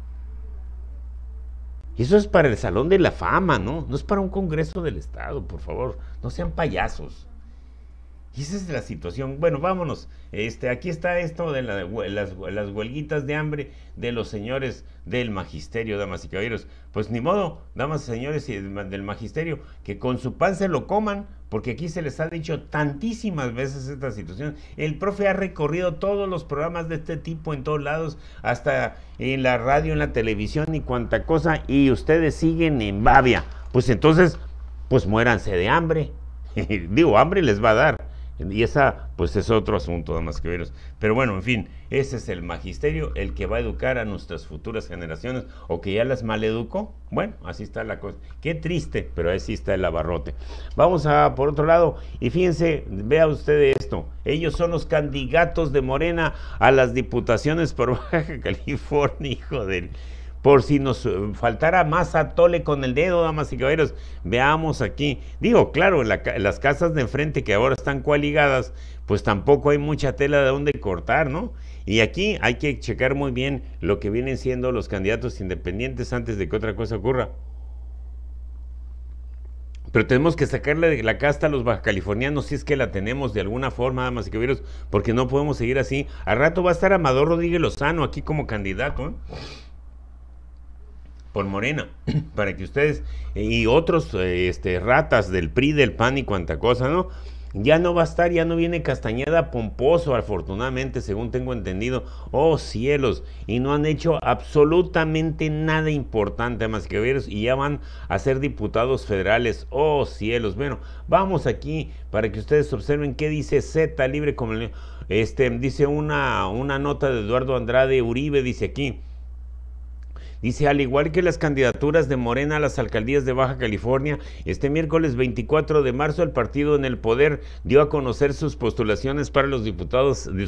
Y eso es para el Salón de la Fama, ¿no? No es para un Congreso del Estado, por favor. No sean payasos. Y esa es la situación. Bueno, vámonos. Este, aquí está esto de las, las, huelguitas de hambre de los señores del magisterio, damas y caballeros. Pues ni modo, damas y señores del magisterio, que con su pan se lo coman, porque aquí se les ha dicho tantísimas veces esta situación. El profe ha recorrido todos los programas de este tipo en todos lados, hasta en la radio, en la televisión y cuanta cosa, y ustedes siguen en babia. Pues entonces, pues muéranse de hambre. [laughs] Digo, hambre les va a dar. Y esa, pues es otro asunto, más que veros. Pero bueno, en fin, ese es el magisterio, el que va a educar a nuestras futuras generaciones o que ya las maleducó. Bueno, así está la cosa. Qué triste, pero así está el abarrote. Vamos a, por otro lado, y fíjense, vea usted esto. Ellos son los candidatos de Morena a las diputaciones por [laughs] Baja California, hijo del por si nos eh, faltara más atole con el dedo, damas y caballeros, veamos aquí. Digo, claro, las casas de enfrente que ahora están coaligadas, pues tampoco hay mucha tela de donde cortar, ¿no? Y aquí hay que checar muy bien lo que vienen siendo los candidatos independientes antes de que otra cosa ocurra. Pero tenemos que sacarle de la casta a los bajacalifornianos si es que la tenemos de alguna forma, damas y caballeros, porque no podemos seguir así. A rato va a estar Amador Rodríguez Lozano aquí como candidato. ¿eh? por Morena, para que ustedes y otros eh, este, ratas del PRI, del PAN y cuanta cosa, ¿no? Ya no va a estar, ya no viene Castañeda pomposo, afortunadamente, según tengo entendido. Oh cielos, y no han hecho absolutamente nada importante más que ver, y ya van a ser diputados federales. Oh cielos, bueno, vamos aquí para que ustedes observen qué dice Z libre como este dice una una nota de Eduardo Andrade Uribe dice aquí. Dice, al igual que las candidaturas de Morena a las alcaldías de Baja California, este miércoles 24 de marzo el partido en el poder dio a conocer sus postulaciones para los diputados de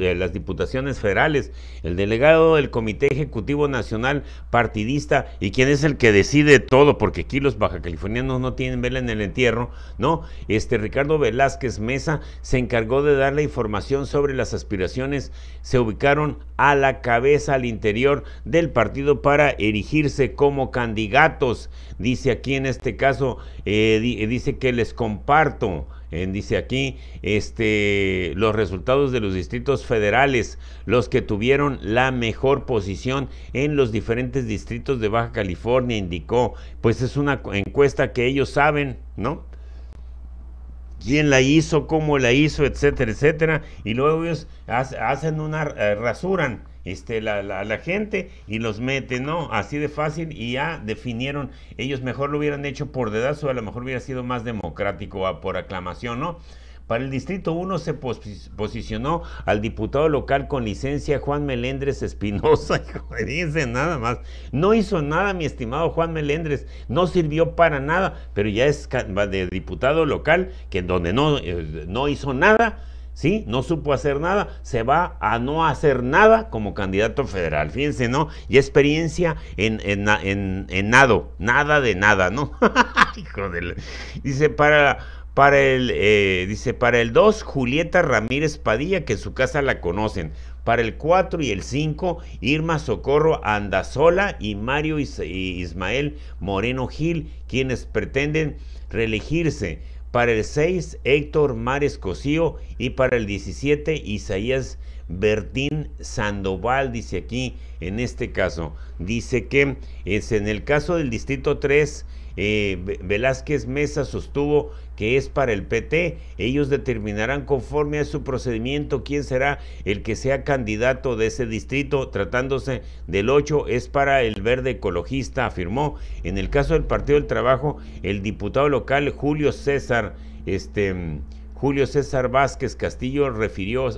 eh, las diputaciones federales. El delegado del Comité Ejecutivo Nacional Partidista y quien es el que decide todo, porque aquí los bajacalifornianos no tienen vela en el entierro, ¿no? Este Ricardo Velázquez Mesa se encargó de dar la información sobre las aspiraciones. Se ubicaron a la cabeza al interior del partido para erigirse como candidatos. Dice aquí en este caso, eh, eh, dice que les comparto. dice aquí, este, los resultados de los distritos federales, los que tuvieron la mejor posición en los diferentes distritos de Baja California, indicó. Pues es una encuesta que ellos saben, ¿no? quién la hizo, cómo la hizo, etcétera, etcétera. Y luego ellos hacen una, eh, rasuran este, la, la, gente y los mete, ¿no? Así de fácil y ya definieron, ellos mejor lo hubieran hecho por dedazo, a lo mejor hubiera sido más democrático a, por aclamación, ¿no? Para el Distrito 1 se posicionó al diputado local con licencia Juan Melendres Espinosa. [laughs] Dice nada más. No hizo nada, mi estimado Juan Melendres. No sirvió para nada, pero ya es de diputado local que donde no, eh, no hizo nada ¿sí? No supo hacer nada, se va a no hacer nada como candidato federal. Fíjense, ¿no? Y experiencia en, en, en, nada de nada, ¿no? [laughs] Hijo de Dice, para... Para el, eh, dice, para el 2, Julieta Ramírez Padilla, que en su casa la conocen. Para el 4 y el 5, Irma Socorro Andazola y Mario Ismael Moreno Gil, quienes pretenden reelegirse para el 6 Héctor Mares Cosío y para el 17 Isaías Bertín Sandoval, dice aquí en este caso. Dice que es en el caso del Distrito 3 eh, Velázquez Mesa sostuvo que es para el PT. Ellos determinarán conforme a su procedimiento quién será el que sea candidato de ese distrito. Tratándose del 8, es para el verde ecologista, afirmó. En el caso del Partido del Trabajo, el diputado local Julio César, este Julio César Vázquez Castillo refirió,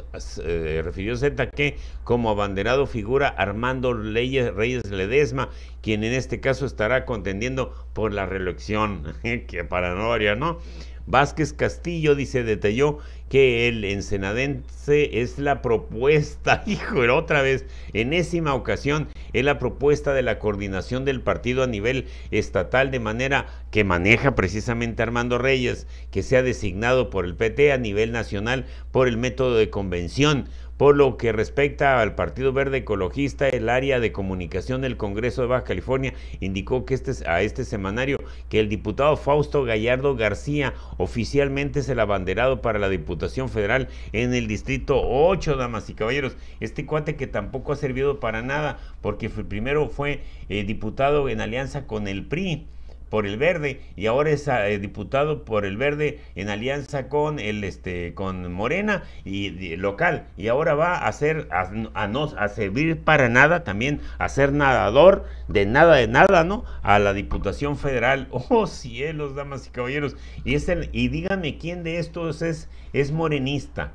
eh, refirió Z que como abanderado figura Armando Reyes Ledesma, quien en este caso estará contendiendo por la reelección, [laughs] que paranoia, ¿no? Vázquez Castillo dice, detalló que el ensenadense es la propuesta, [laughs] hijo, otra vez, en enésima ocasión, es la propuesta de la coordinación del partido a nivel estatal de manera que maneja precisamente Armando Reyes, que sea designado por el PT a nivel nacional por el método de convención por lo que respecta al Partido Verde Ecologista, el área de comunicación del Congreso de Baja California indicó que este, a este semanario que el diputado Fausto Gallardo García oficialmente es el abanderado para la Diputación Federal en el Distrito 8, damas y caballeros. Este cuate que tampoco ha servido para nada, porque primero fue eh, diputado en alianza con el PRI por el verde y ahora es ah, eh, diputado por el verde en alianza con el este con Morena y local y ahora va a ser a, no a servir para nada también a ser nadador de nada de nada no a la Diputación Federal [laughs] oh cielos damas y caballeros y es el, y dígame quién de estos es es morenista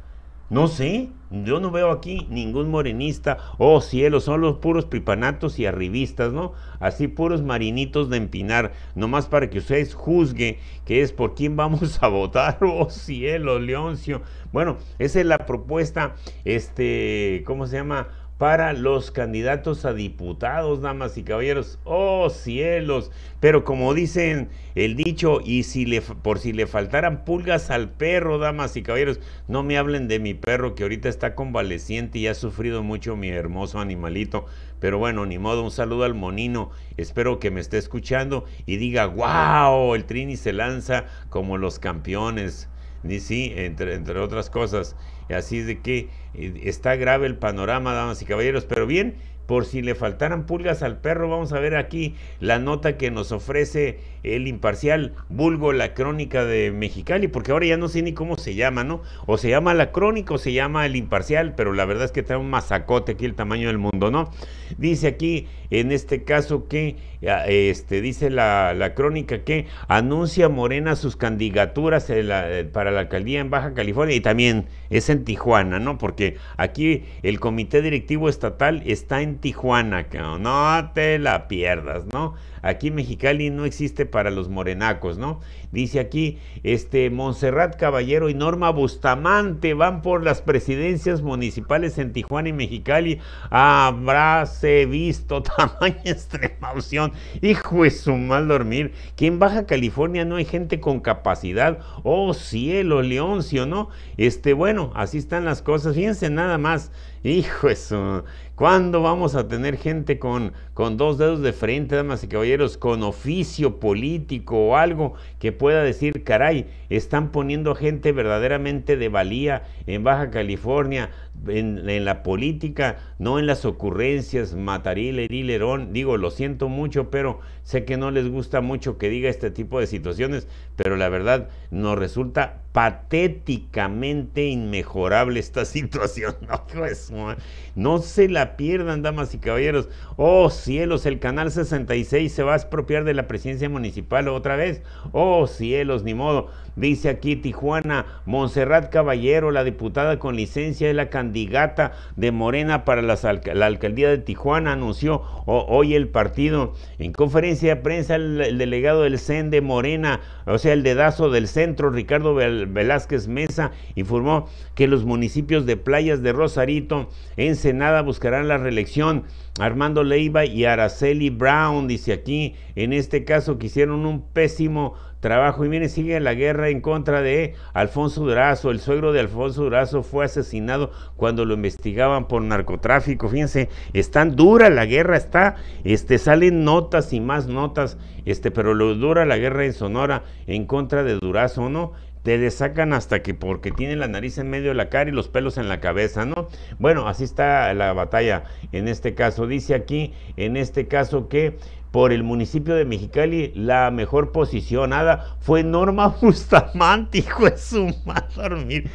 no sé, yo no veo aquí ningún morenista. Oh cielo, son los puros pipanatos y arribistas, ¿no? Así puros marinitos de empinar. Nomás para que ustedes juzguen que es por quién vamos a votar. [laughs] Oh cielo, Leoncio. Bueno, esa es la propuesta, este, ¿cómo se llama? para los candidatos a diputados, damas y caballeros. ¡Oh cielos! Pero como dicen el dicho, y si le, por si le faltaran pulgas al perro, damas y caballeros, no me hablen de mi perro que ahorita está convaleciente y ha sufrido mucho mi hermoso animalito. Pero bueno, ni modo, un saludo al monino. Espero que me esté escuchando y diga, wow, el Trini se lanza como los campeones ni si entre, entre otras cosas. Así de que eh, está grave el panorama, damas y caballeros, pero bien, por si le faltaran pulgas al perro, vamos a ver aquí la nota que nos ofrece el imparcial vulgo La Crónica de Mexicali, porque ahora ya no sé ni cómo se llama, ¿no? O se llama La Crónica o se llama El Imparcial, pero la verdad es que trae un masacote aquí el tamaño del mundo, ¿no? Dice aquí, en este caso que, ah, este, dice la, la Crónica que anuncia Morena sus candidaturas eh, eh, para la alcaldía en Baja California y también es en Tijuana, ¿no? Porque aquí el comité directivo estatal está en Tijuana, No te la pierdas, ¿no? Aquí Mexicali no existe para los morenacos, ¿no? Dice aquí, este, Montserrat Caballero y Norma Bustamante van por las presidencias municipales en Tijuana y Mexicali. Habráse visto [laughs] tamaña extrema opción. Hijo es un mal dormir. Que en Baja California no hay gente con capacidad. Oh, cielo, Leoncio, ¿no? Este, bueno, así están las cosas. Fíjense nada más. Hijo es un ¿Cuándo vamos a tener gente con, con dos dedos de frente, damas y caballeros, con oficio político o algo que pueda decir, caray, están poniendo gente verdaderamente de valía en Baja California, en, la política, no en las ocurrencias, y Lerón, Digo, lo siento mucho, pero sé que no les gusta mucho que diga este tipo de situaciones, pero la verdad nos resulta patéticamente inmejorable esta [laughs] situación. Pues, no, no se la pierdan, damas y caballeros. Oh, cielos, el Canal 66 se va a expropiar de la presidencia municipal otra vez. Oh, cielos, ni modo. Dice aquí Tijuana, Montserrat Caballero, la diputada con licencia de la candidata de Morena para la alcaldía de Tijuana, anunció hoy el partido. En conferencia de prensa, el, delegado del CEN de Morena, o sea, el dedazo del centro, Ricardo Velázquez Mesa, informó que los municipios de Playas de Rosarito, Ensenada, buscarán la reelección. Armando Leiva y Araceli Brown, dice aquí, en este caso que hicieron un pésimo Trabajo y mire, sigue la guerra en contra de Alfonso Durazo. El suegro de Alfonso Durazo fue asesinado cuando lo investigaban por narcotráfico. Fíjense, es tan dura la guerra, está, este, salen notas y más notas, este, pero lo dura la guerra en Sonora en contra de Durazo, ¿no? te desacan hasta que porque tiene la nariz en medio de la cara y los pelos en la cabeza, ¿no? Bueno, así está la batalla en este caso. Dice aquí, en este caso, que por el municipio de Mexicali, la mejor posicionada fue Norma [laughs] Bustamante, hijo de su dormir.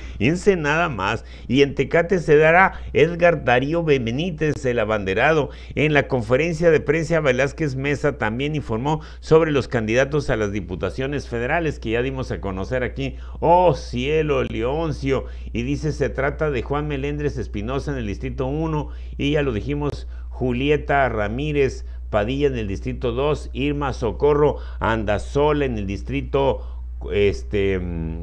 nada más. Y en Tecate se dará Edgar Darío Benítez, el abanderado. En la conferencia de prensa, Velázquez Mesa también informó sobre los candidatos a las diputaciones federales que ya dimos a conocer aquí. Oh cielo, Leoncio. Y dice, se trata de Juan Meléndez Espinosa en el Distrito 1 y ya lo dijimos, Julieta Ramírez. Padilla en el distrito 2, Irma Socorro Andazol en el distrito este,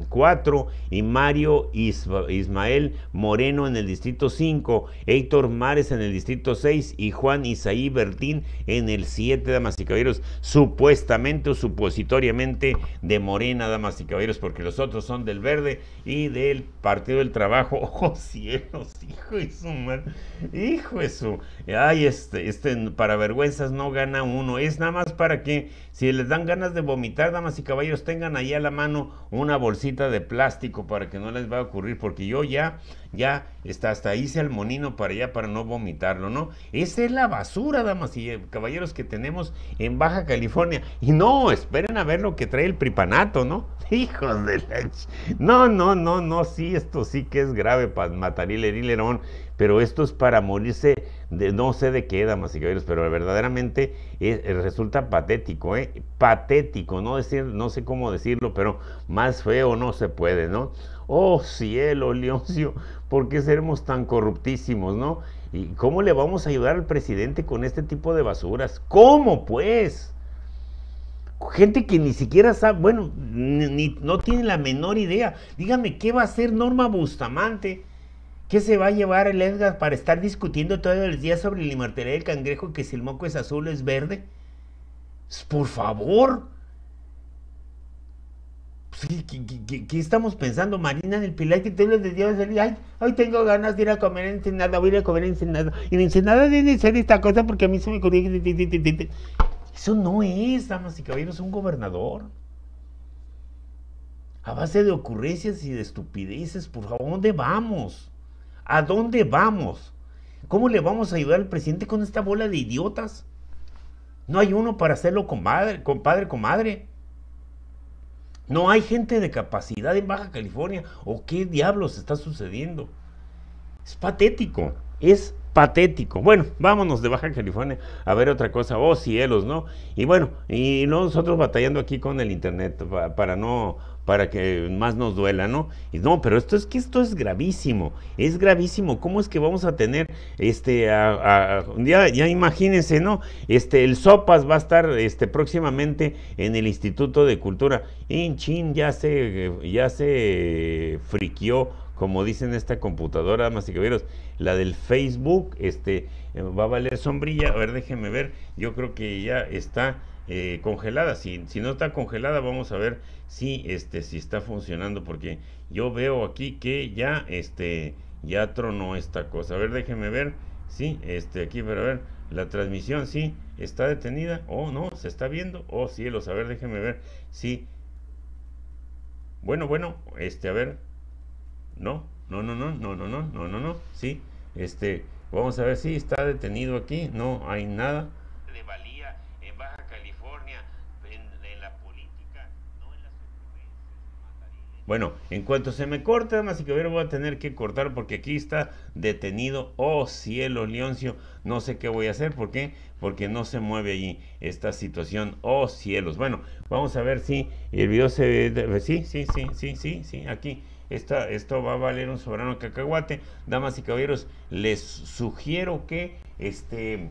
4 y Mario Ismael Moreno en el distrito 5, Héctor Mares en el distrito 6 y Juan Isaí Bertín en el 7, damas y caballeros, supuestamente o supositoriamente de Morena, damas y caballeros, porque los otros son del Verde y del Partido del Trabajo. [laughs] ojo ¡Oh, cielos! ¡Hijo de su madre! ¡Hijo de su! ¡Ay, este, este, para vergüenzas no gana uno! Es nada más para que, si les dan ganas de vomitar, damas y caballeros, tengan ahí a la mano una bolsita de plástico para que no les va a ocurrir, porque yo ya ya está hasta ahí se almonino para allá para no vomitarlo, ¿no? Esa es la basura, damas y caballeros, que tenemos en Baja California. Y no, esperen a ver lo que trae el pripanato, ¿no? [laughs] Hijos de la... No, no, no, no, sí, esto sí que es grave para matar y lerón, pero esto es para morirse de no sé de qué, damas y caballeros, pero verdaderamente eh, eh, resulta patético, ¿eh? Patético, no decir, no sé cómo decirlo, pero más feo no se puede, ¿no? Oh, cielo, Leoncio, ¿Por qué seremos tan corruptísimos, no? ¿Y cómo le vamos a ayudar al presidente con este tipo de basuras? ¿Cómo pues? Gente que ni siquiera sabe, bueno, ni, no tiene la menor idea. Dígame, ¿qué va a hacer Norma Bustamante? ¿Qué se va a llevar el Edgar para estar discutiendo todos los días sobre el inmortalidad del cangrejo que si el moco es azul es verde? Pues, por favor, qué, estamos pensando, Marina el Pilar? Que tú les salir, ay, hoy tengo ganas de ir a comer ensenada, voy a ir a comer en ensenada. Y en ensenada debe ser esta cosa porque a mí se me ocurrió. Eso no es, damas y caballeros, un gobernador. A base de ocurrencias y de estupideces, por favor, ¿a dónde vamos? ¿A dónde vamos? ¿Cómo le vamos a ayudar al presidente con esta bola de idiotas? No hay uno para hacerlo con compadre, compadre, comadre. No hay gente de capacidad en Baja California. ¿O qué diablos está sucediendo? Es patético. Es patético. Bueno, vámonos de Baja California a ver otra cosa. Oh cielos, ¿no? Y bueno, y nosotros batallando aquí con el internet para, para no para que más nos duela, ¿no? Y no, pero esto es que esto es gravísimo, es gravísimo. ¿Cómo es que vamos a tener este a, ya, imagínense, ¿no? Este el Sopas va a estar este próximamente en el Instituto de Cultura. En Chin ya se ya se friquió como dicen esta computadora, más y veros, la del Facebook, este eh, va a valer sombrilla. A ver, déjenme ver. Yo creo que ya está eh, congelada. Si, si, no está congelada, vamos a ver si, este, si está funcionando. Porque yo veo aquí que ya, este, ya tronó esta cosa. A ver, déjeme ver. si, este, aquí, pero a ver, la transmisión, si, está detenida. o no, se está viendo. Oh, cielos, a ver, déjeme ver. Sí. Bueno, bueno, este, a ver. No, no, no, no, no, no, no, no, no, no. Sí, este, vamos a ver si está detenido aquí. No hay nada. Bueno, en cuanto se me corta, damas y caballeros, voy a tener que cortar porque aquí está detenido. Oh, cielo, Leoncio, no sé qué voy a hacer. ¿Por qué? Porque no se mueve allí esta situación. Oh, cielos. Bueno, vamos a ver si el video se... Sí, sí, sí, sí, sí, sí, aquí. Esta, esto va a valer un soberano cacahuate. Damas y caballeros, les sugiero que este,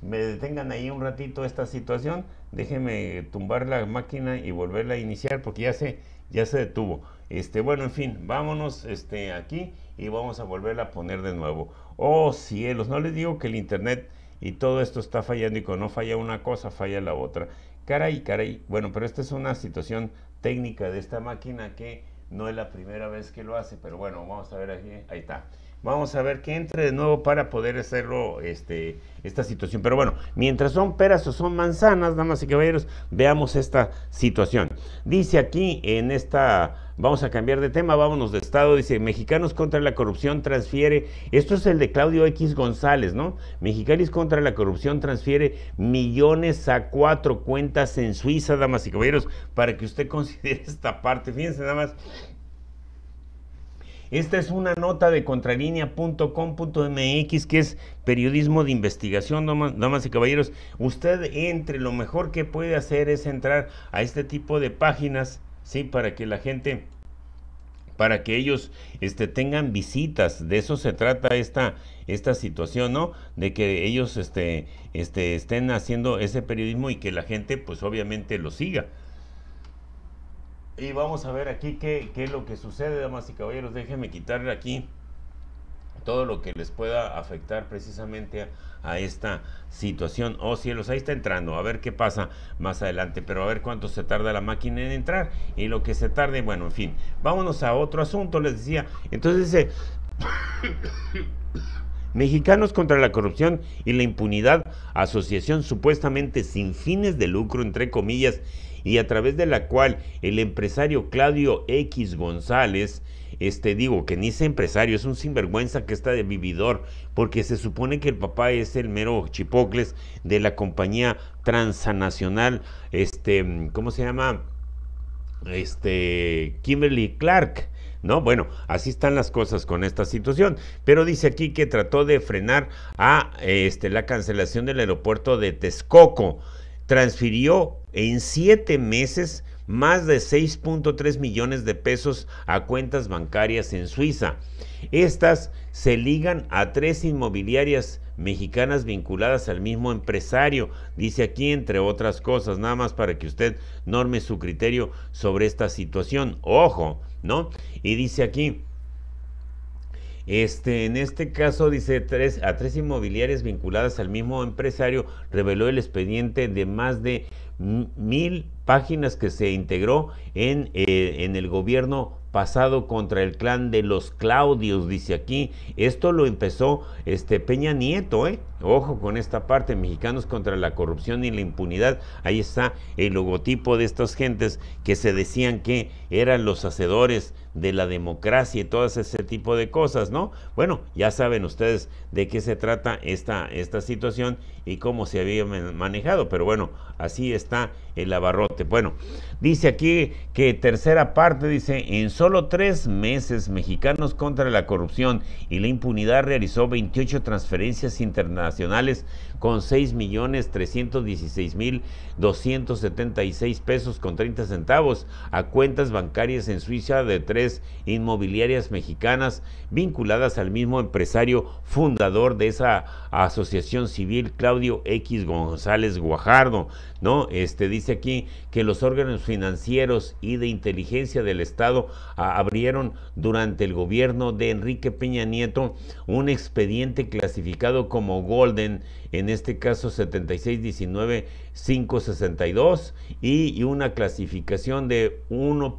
me detengan ahí un ratito esta situación. Déjenme tumbar la máquina y volverla a iniciar porque ya se, ya se detuvo. Este, bueno, en fin, vámonos este, aquí y vamos a volver a poner de nuevo. Oh cielos, no les digo que el internet y todo esto está fallando y cuando no falla una cosa, falla la otra. Caray, caray. Bueno, pero esta es una situación técnica de esta máquina que no es la primera vez que lo hace, pero bueno, vamos a ver aquí. Ahí está. Vamos a ver que entre de nuevo para poder hacerlo este, esta situación. Pero bueno, mientras son peras o son manzanas, damas y caballeros, veamos esta situación. Dice aquí en esta Vamos a cambiar de tema, vámonos de estado. Dice, Mexicanos contra la corrupción transfiere, esto es el de Claudio X González, ¿no? Mexicanos contra la corrupción transfiere millones a cuatro cuentas en Suiza, damas y caballeros, para que usted [laughs] considere esta parte. Fíjense nada más, esta es una nota de contralínea.com.mx que es periodismo de investigación, damas y caballeros. Usted entre, lo mejor que puede hacer es entrar a este tipo de páginas ¿sí? Para que la gente, para que ellos este, tengan visitas, de eso se trata esta, esta situación, ¿no? De que ellos este, este, estén haciendo ese periodismo y que la gente, pues obviamente, lo siga. Y vamos a ver aquí qué, qué es lo que sucede, damas y caballeros. Déjenme quitarle aquí todo lo que les pueda afectar precisamente a, esta situación. Oh cielos, ahí está entrando, a ver qué pasa más adelante, pero a ver cuánto se tarda la máquina en entrar y lo que se tarde, bueno, en fin, vámonos a otro asunto, les decía. Entonces dice... [coughs] Mexicanos contra la corrupción y la impunidad, asociación supuestamente sin fines de lucro, entre comillas, y a través de la cual el empresario Claudio X González este, digo, que ni es empresario, es un sinvergüenza que está de vividor, porque se supone que el papá es el mero chipocles de la compañía transnacional, este, ¿cómo se llama? Este, Kimberly Clark. ¿no? Bueno, así están las cosas con esta situación. Pero dice aquí que trató de frenar a este, la cancelación del aeropuerto de Texcoco. Transfirió en siete meses más de 6.3 millones de pesos a cuentas bancarias en Suiza. Estas se ligan a tres inmobiliarias mexicanas vinculadas al mismo empresario. Dice aquí, entre otras cosas, nada más para que usted norme su criterio sobre esta situación. Ojo, ¿no? Y dice aquí. Este, en este caso, dice, tres, a tres inmobiliarias vinculadas al mismo empresario reveló el expediente de más de mil páginas que se integró en, eh, en el gobierno pasado contra el clan de los Claudios, dice aquí. Esto lo empezó este Peña Nieto, ¿eh? Ojo con esta parte, mexicanos contra la corrupción y la impunidad. Ahí está el logotipo de estas gentes que se decían que eran los hacedores de la democracia y todo ese tipo de cosas, ¿no? Bueno, ya saben ustedes de qué se trata esta, esta situación y cómo se había manejado, pero bueno, así está el abarrote. Bueno, dice aquí que tercera parte, dice, en solo tres meses, mexicanos contra la corrupción y la impunidad realizó 28 transferencias internacionales nacionales con 6.316.276 pesos con 30 centavos a cuentas bancarias en Suiza de tres inmobiliarias mexicanas vinculadas al mismo empresario fundador de esa asociación civil, Claudio X González Guajardo. ¿no? Este, dice aquí que los órganos financieros y de inteligencia del Estado abrieron durante el gobierno de Enrique Peña Nieto un expediente clasificado como Golden, en este caso 76 19 y, y una clasificación de 1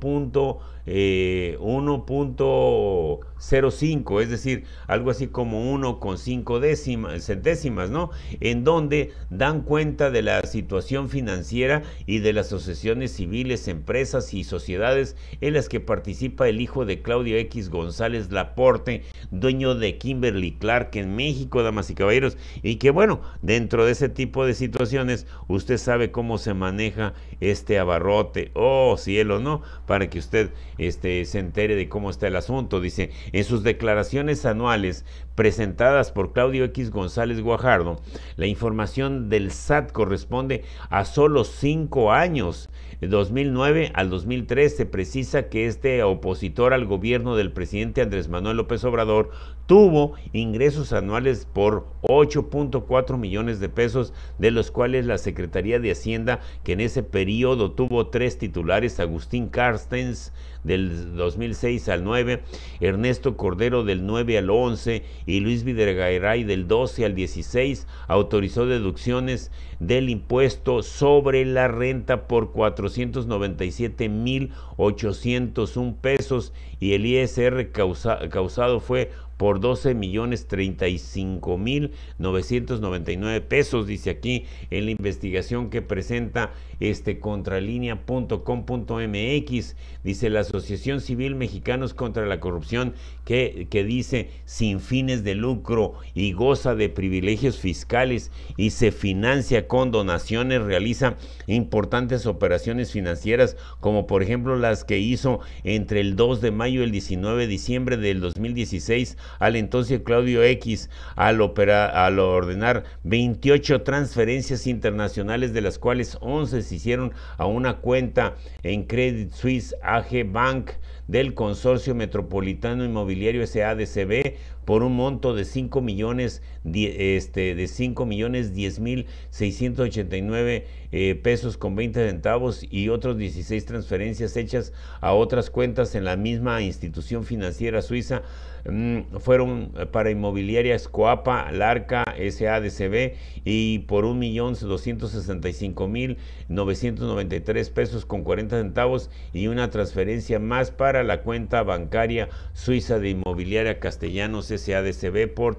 eh, 1.05, es decir, algo así como 1,5 décimas, centésimas, ¿no? En donde dan cuenta de la situación financiera y de las asociaciones civiles, empresas y sociedades en las que participa el hijo de Claudio X González Laporte, dueño de Kimberly Clark en México, damas y caballeros, y que bueno, dentro de ese tipo de situaciones, usted sabe cómo se maneja este abarrote, oh cielo, ¿no? Para que usted este, se entere de cómo está el asunto. Dice, en sus declaraciones anuales presentadas por Claudio X González Guajardo, la información del SAT corresponde a solo cinco años. De 2009 al 2013 se precisa que este opositor al gobierno del presidente Andrés Manuel López Obrador tuvo ingresos anuales por 8.4 millones de pesos, de los cuales la Secretaría de Hacienda, que en ese periodo tuvo tres titulares, Agustín Carstens del 2006 al 9, Ernesto Cordero del 9 al 11 y Luis Videgaray del 12 al 16, autorizó deducciones del impuesto sobre la renta por 497.801 pesos y el ISR causado fue por 12 millones 35 mil 999 pesos, dice aquí en la investigación que presenta este contralínea.com.mx, dice la Asociación Civil Mexicanos contra la Corrupción que, dice sin fines de lucro y goza de privilegios fiscales y se financia con donaciones, realiza importantes operaciones financieras como por ejemplo las que hizo entre el 2 de mayo y el 19 de diciembre del 2016 al entonces Claudio X al, al ordenar 28 transferencias internacionales de las cuales 11 se hicieron a una cuenta en Credit Suisse AG Bank del Consorcio Metropolitano Inmobiliario SADCB por un monto de 5 millones, este, de 5 millones 10 mil 689 eh, pesos con 20 centavos y otros 16 transferencias hechas a otras cuentas en la misma institución financiera suiza Mm, fueron eh, para inmobiliaria Coapa, Larca, SADCB y por 1.265.993 pesos con 40 centavos y una transferencia más para la cuenta bancaria suiza de inmobiliaria Castellanos SADCB por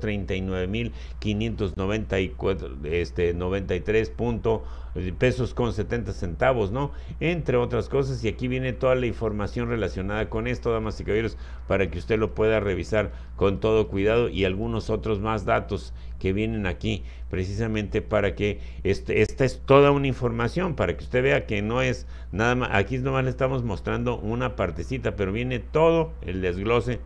cuatro este, pues, pesos con 70 centavos, ¿no? Entre otras cosas, y aquí viene toda la información relacionada con esto, damas y caballeros, para que usted lo pueda revisar con todo cuidado y algunos otros más datos que vienen aquí, precisamente para que este, esta es toda una información, para que usted vea que no es nada más, aquí nomás le estamos mostrando una partecita, pero viene todo el desglose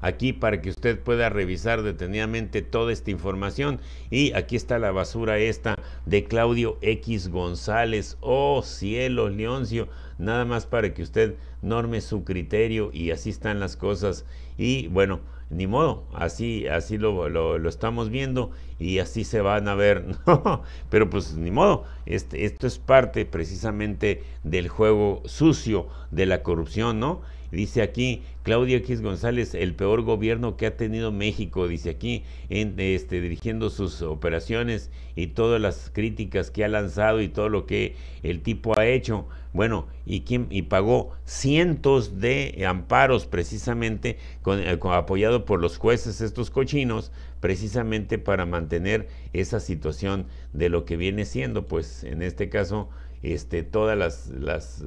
aquí para que usted pueda revisar detenidamente toda esta información. Y aquí está la basura esta de Claudio X González. Oh cielos, Leoncio. Nada más para que usted norme su criterio y así están las cosas. Y bueno, ni modo, así, así lo, estamos viendo y así se van a ver. [laughs] pero pues ni modo, este, esto es parte precisamente del juego sucio de la corrupción, ¿no? Dice aquí Claudia X González, el peor gobierno que ha tenido México, dice aquí, en, este, dirigiendo sus operaciones y todas las críticas que ha lanzado y todo lo que el tipo ha hecho. Bueno, y, quién, y pagó cientos de amparos precisamente, con, eh, apoyado por los jueces estos cochinos, precisamente para mantener esa situación de lo que viene siendo, pues en este caso, este, todas las, las,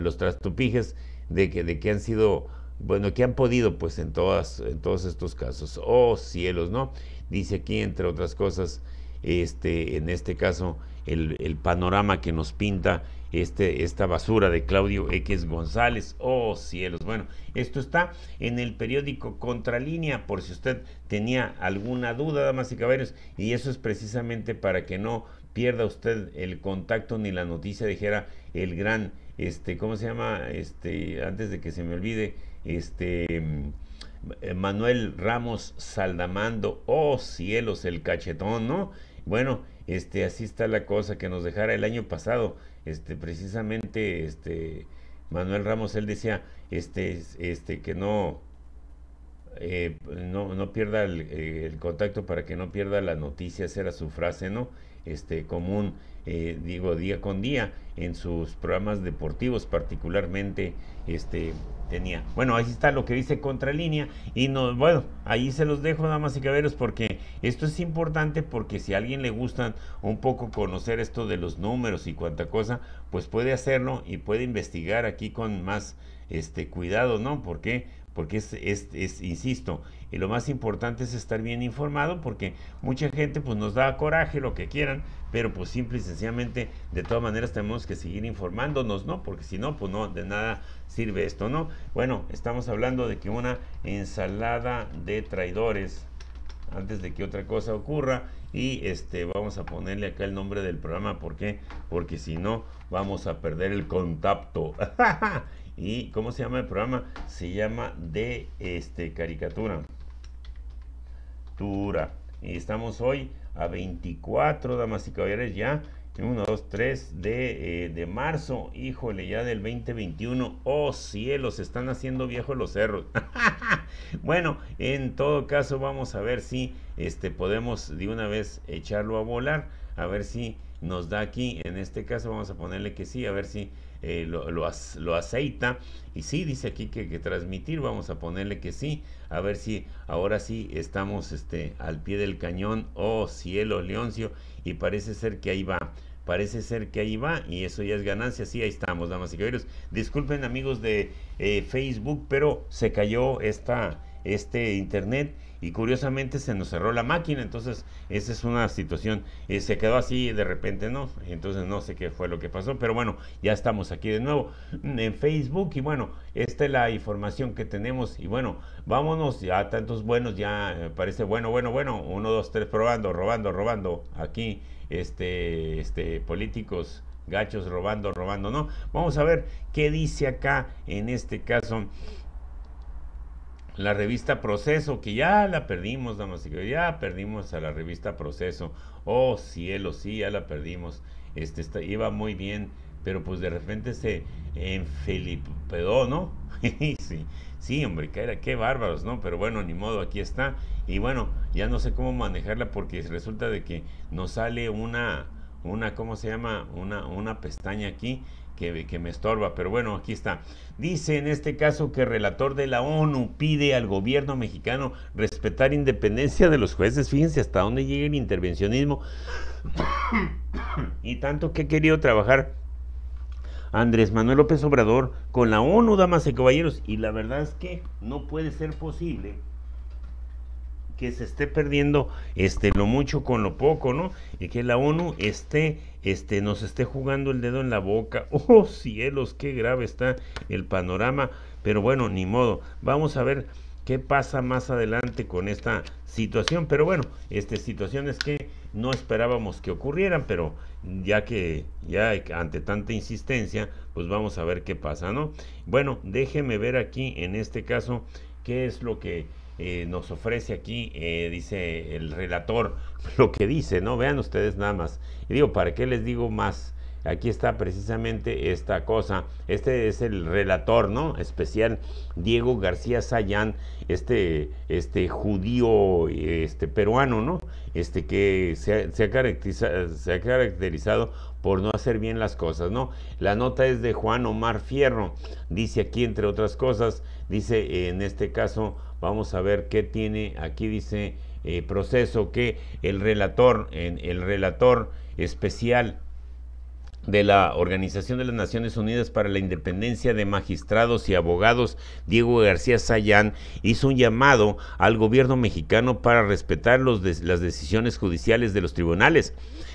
los trastupijes de que, de que han sido, bueno, que han podido pues en, todas, en todos estos casos. Oh cielos, ¿no? Dice aquí, entre otras cosas, este, en este caso, el, panorama que nos pinta este, esta basura de Claudio X González. Oh cielos, bueno, esto está en el periódico Contralínea, por si usted tenía alguna duda, damas y caballeros, y eso es precisamente para que no pierda usted el contacto ni la noticia, dijera el gran este, ¿cómo se llama? Este, antes de que se me olvide, este, mm, Manuel Ramos Saldamando, oh cielos, el cachetón, ¿no? Bueno, este, así está la cosa que nos dejara el año pasado, este, precisamente, este, Manuel Ramos, él decía, este, este, que no, eh, no, pierda eh, el, contacto para que no pierda la noticia, era su frase, ¿no? Este, común. Eh, digo, día con día en sus programas deportivos particularmente, este, tenía. Bueno, ahí está lo que dice Contralínea. Y no, bueno, ahí se los dejo, damas y caballeros, porque esto es importante porque si a alguien le gustan un poco conocer esto de los números y cuánta cosa, pues puede hacerlo y puede investigar aquí con más este cuidado, ¿no? Porque porque es, es, es, insisto, y lo más importante es estar bien informado porque mucha gente pues nos da coraje, lo que quieran, pero pues simple y sencillamente de todas maneras tenemos que seguir informándonos, ¿no? Porque si no, pues no, de nada sirve esto, ¿no? Bueno, estamos hablando de que una ensalada de traidores, antes de que otra cosa ocurra, y este vamos a ponerle acá el nombre del programa, ¿por qué? Porque si no, vamos a perder el contacto. [laughs] ¿Y cómo se llama el programa? Se llama de este, caricatura. Tura. Y estamos hoy a 24, damas y caballeres, ya. 1, 2, 3 de, eh, de marzo, híjole, ya del 2021. Oh cielos, están haciendo viejos los cerros. [laughs] bueno, en todo caso, vamos a ver si este, podemos de una vez echarlo a volar. A ver si nos da aquí. En este caso, vamos a ponerle que sí, a ver si eh, lo, lo, aceita. Y sí, dice aquí que, que, transmitir, vamos a ponerle que sí, a ver si ahora sí estamos este, al pie del cañón. Oh, cielo, Leoncio, y parece ser que ahí va. Parece ser que ahí va y eso ya es ganancia. Sí, ahí estamos, damas y caballeros. Disculpen amigos de eh, Facebook, pero se cayó esta, este internet y curiosamente se nos cerró la máquina, entonces esa es una situación, eh, se quedó así de repente, ¿no? Entonces no sé qué fue lo que pasó, pero bueno, ya estamos aquí de nuevo en Facebook y bueno, esta es la información que tenemos y bueno, vámonos, ya tantos buenos, ya eh, parece bueno, bueno, bueno, uno, dos, tres, probando, robando, robando, aquí, este, este, políticos gachos robando, robando, ¿no? Vamos a ver qué dice acá en este caso la revista Proceso, que ya la perdimos, damas y ya perdimos a la revista Proceso. Oh, cielo, sí, ya la perdimos. Este, iba muy bien, pero pues de repente se enfelipedó, ¿no? [laughs] sí, sí, hombre, qué, qué bárbaros, ¿no? Pero bueno, ni modo, aquí está. Y bueno, ya no sé cómo manejarla porque resulta de que nos sale una, una, ¿cómo se llama? Una, una pestaña aquí que, me estorba, pero bueno, aquí está. Dice en este caso que el relator de la ONU pide al gobierno mexicano respetar independencia de los jueces. Fíjense hasta dónde llega el intervencionismo. y tanto que he querido trabajar Andrés Manuel López Obrador con la ONU, damas y caballeros, y la verdad es que no puede ser posible que se esté perdiendo este lo mucho con lo poco, ¿no? Y que la ONU esté este nos esté jugando el dedo en la boca. [laughs] Oh, cielos, qué grave está el panorama, pero bueno, ni modo. Vamos a ver qué pasa más adelante con esta situación, pero bueno, este situaciones que no esperábamos que ocurrieran, pero ya que ya ante tanta insistencia, pues vamos a ver qué pasa, ¿no? Bueno, déjeme ver aquí en este caso qué es lo que eh, nos ofrece aquí, eh, dice el relator, [laughs] lo que dice, ¿no? Vean ustedes nada más. Y digo, ¿para qué les digo más? Aquí está precisamente esta cosa. Este es el relator, ¿no? Especial Diego García Sayán, este, este judío este, peruano, ¿no? Este que se, ha caracterizado, por no hacer bien las cosas, ¿no? La nota es de Juan Omar Fierro. Dice aquí, entre otras cosas, dice en este caso, vamos a ver qué tiene, aquí dice eh, proceso que el relator, el relator especial de la Organización de las Naciones Unidas para la Independencia de Magistrados y Abogados, Diego García Sayán, hizo un llamado al gobierno mexicano para respetar las decisiones judiciales de los tribunales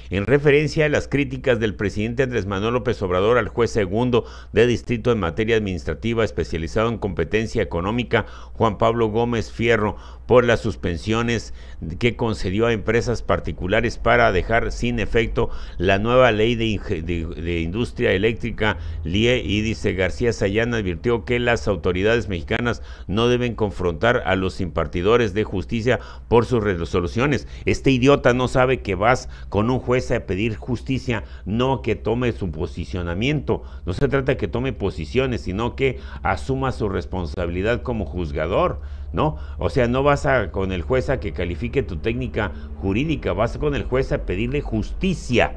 en referencia a las críticas del presidente Andrés Manuel López Obrador al juez segundo de distrito en materia administrativa especializado en competencia económica, Juan Pablo Gómez Fierro, por las suspensiones que concedió a empresas particulares para dejar sin efecto la nueva ley de, industria eléctrica LIE y dice García Sayán advirtió que las autoridades mexicanas no deben confrontar a los impartidores de justicia por sus resoluciones. Este idiota no sabe que vas con un juez a pedir justicia, no que tome su posicionamiento. No se trata de que tome posiciones, sino que asuma su responsabilidad como juzgador, ¿no? O sea, no vas a con el juez a que califique tu técnica jurídica, vas con el juez a pedirle justicia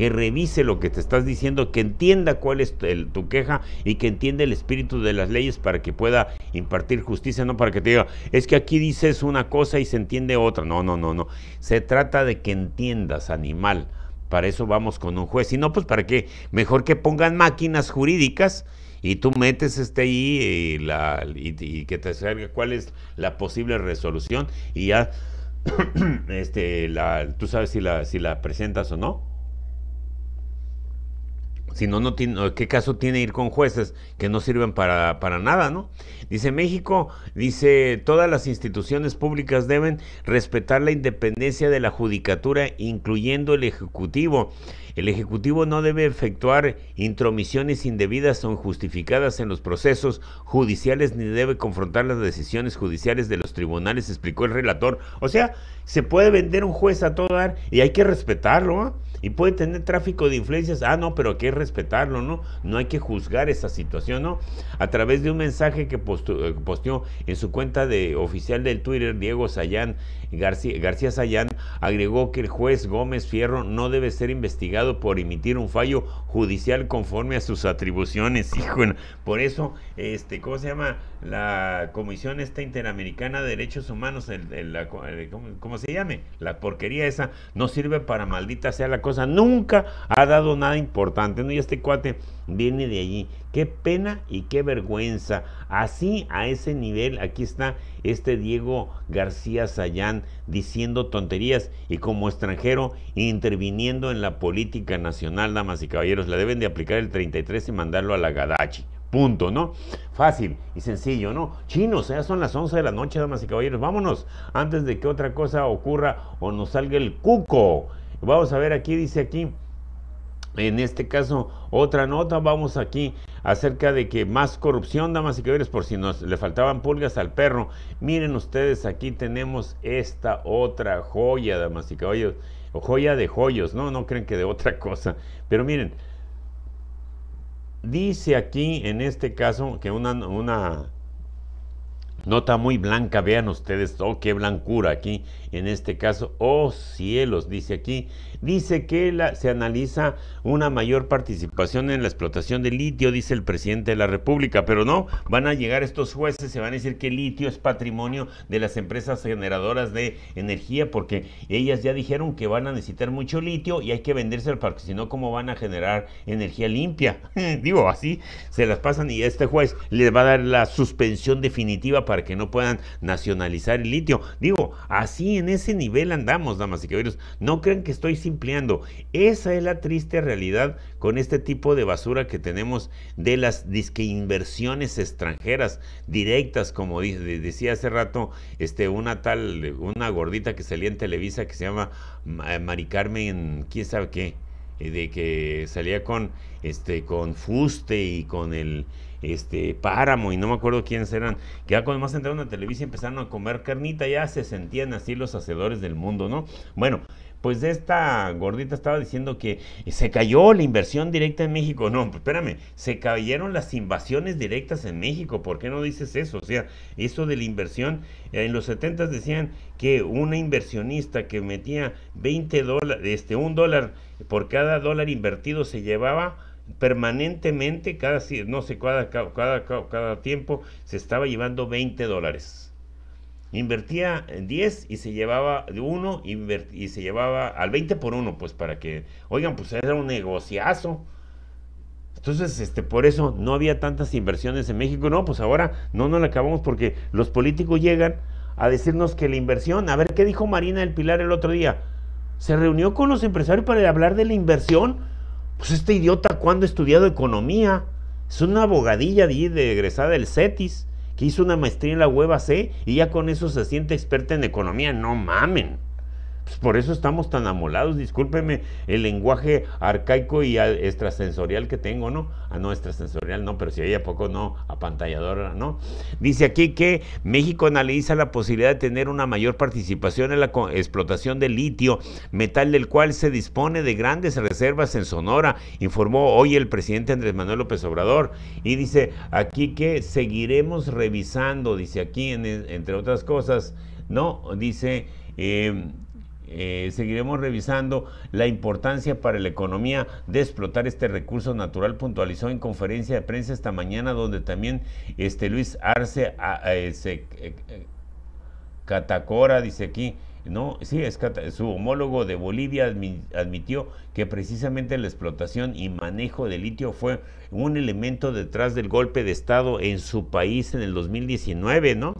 que revise lo que te estás diciendo, que entienda cuál es tu queja y que entienda el espíritu de las leyes para que pueda impartir justicia, no para que te diga, es que aquí dices una cosa y se entiende otra. No, no, no, no. Se trata de que entiendas, animal. Para eso vamos con un juez. Si no, pues para qué. Mejor que pongan máquinas jurídicas y tú metes este ahí eh, y, que te salga cuál es la posible resolución y ya [coughs] este, tú sabes si la, si la presentas o no. Si no, tiene, ¿qué caso tiene ir con jueces que no sirven para, nada, no? Dice México, dice, todas las instituciones públicas deben respetar la independencia de la judicatura, incluyendo el Ejecutivo. El Ejecutivo no debe efectuar intromisiones indebidas o injustificadas en los procesos judiciales ni debe confrontar las decisiones judiciales de los tribunales, explicó el relator. O sea, se puede vender un juez a todo dar y hay que respetarlo, ¿ah? Y puede tener tráfico de influencias. Ah, no, pero hay que respetarlo, ¿no? No hay que juzgar esa situación, ¿no? A través de un mensaje que eh, posteó en su cuenta de oficial del Twitter, Diego Sayán García, García Sayán agregó que el juez Gómez Fierro no debe ser investigado por emitir un fallo judicial conforme a sus atribuciones. [laughs] por eso, este, ¿cómo se llama? La Comisión Interamericana de Derechos Humanos, el, ¿cómo, se llame? La porquería esa no sirve para maldita sea la cosa. Nunca ha dado nada importante, ¿no? Y este cuate viene de allí. Qué pena y qué vergüenza. Así, a ese nivel, aquí está este Diego García Sayán diciendo tonterías y como extranjero interviniendo en la política nacional, damas y caballeros. la deben de aplicar el 33 y mandarlo a la Gadachi. Punto, ¿no? Fácil y sencillo, ¿no? Chinos, ya son las 11 de la noche, damas y caballeros. Vámonos antes de que otra cosa ocurra o nos salga el cuco. Vamos a ver aquí, dice aquí. En este caso, otra nota, vamos aquí acerca de que más corrupción, damas y caballeros, por si nos le faltaban pulgas al perro. Miren ustedes, aquí tenemos esta otra joya, damas y caballeros, joya de joyos, no, no creen que de otra cosa. Pero miren, dice aquí en este caso que una Nota muy blanca, vean ustedes, oh, qué blancura aquí. En este caso, oh cielos, dice aquí, dice que la, se analiza una mayor participación en la explotación de litio, dice el presidente de la República, pero no, van a llegar estos jueces, se van a decir que litio es patrimonio de las empresas generadoras de energía, porque ellas ya dijeron que van a necesitar mucho litio y hay que vendérselo, porque si no, ¿cómo van a generar energía limpia? [laughs] Digo, así se las pasan y este juez les va a dar la suspensión definitiva para que no puedan nacionalizar el litio. Digo, así en ese nivel andamos, damas y caballeros. No crean que estoy simpleando. Esa es la triste realidad con este tipo de basura que tenemos de las disque inversiones extranjeras directas, como decía hace rato este, una tal, una gordita que salía en Televisa que se llama eh, Mari Carmen, quién sabe qué eh, de que salía con este con fuste y con el este, Páramo y no me acuerdo quiénes eran, que ya cuando más entraron a televisión empezaron a comer carnita, ya se sentían así los hacedores del mundo, ¿no? Bueno, pues esta gordita estaba diciendo que se cayó la inversión directa en México. No, pues espérame, se cayeron las invasiones directas en México. ¿Por qué no dices eso? O sea, eso de la inversión, en los 70 decían que una inversionista que metía 20 dólares, este, un dólar por cada dólar invertido se llevaba permanentemente, cada, no sé, cada, cada, cada tiempo, se estaba llevando 20 dólares. Invertía 10 y se llevaba de uno y se llevaba al 20 por uno, pues para que, oigan, pues era un negociazo. Entonces, este, por eso no había tantas inversiones en México. No, pues ahora no nos la acabamos porque los políticos llegan a decirnos que la inversión, a ver qué dijo Marina del Pilar el otro día, se reunió con los empresarios para hablar de la inversión. Pues este idiota, cuando ha estudiado economía? Es una abogadilla de, egresada del CETIS, que hizo una maestría en la hueva C y ya con eso se siente experta en economía. No mamen. Pues, por eso estamos tan amolados, discúlpeme el lenguaje arcaico y extrasensorial que tengo, ¿no? Ah, no, extrasensorial no, pero si hay a poco no, apantalladora, ¿no? Dice aquí que México analiza la posibilidad de tener una mayor participación en la explotación de litio, metal del cual se dispone de grandes reservas en Sonora, informó hoy el presidente Andrés Manuel López Obrador. Y dice aquí que seguiremos revisando, dice aquí, e-, entre otras cosas, ¿no? Dice... Em, eh, seguiremos revisando la importancia para la economía de explotar este recurso natural, puntualizó en conferencia de prensa esta mañana, donde también este Luis Arce eh, eh, Catacora, dice aquí, no, sí, es su homólogo de Bolivia admitió que precisamente la explotación y manejo de litio fue un elemento detrás del golpe de Estado en su país en el 2019, ¿no?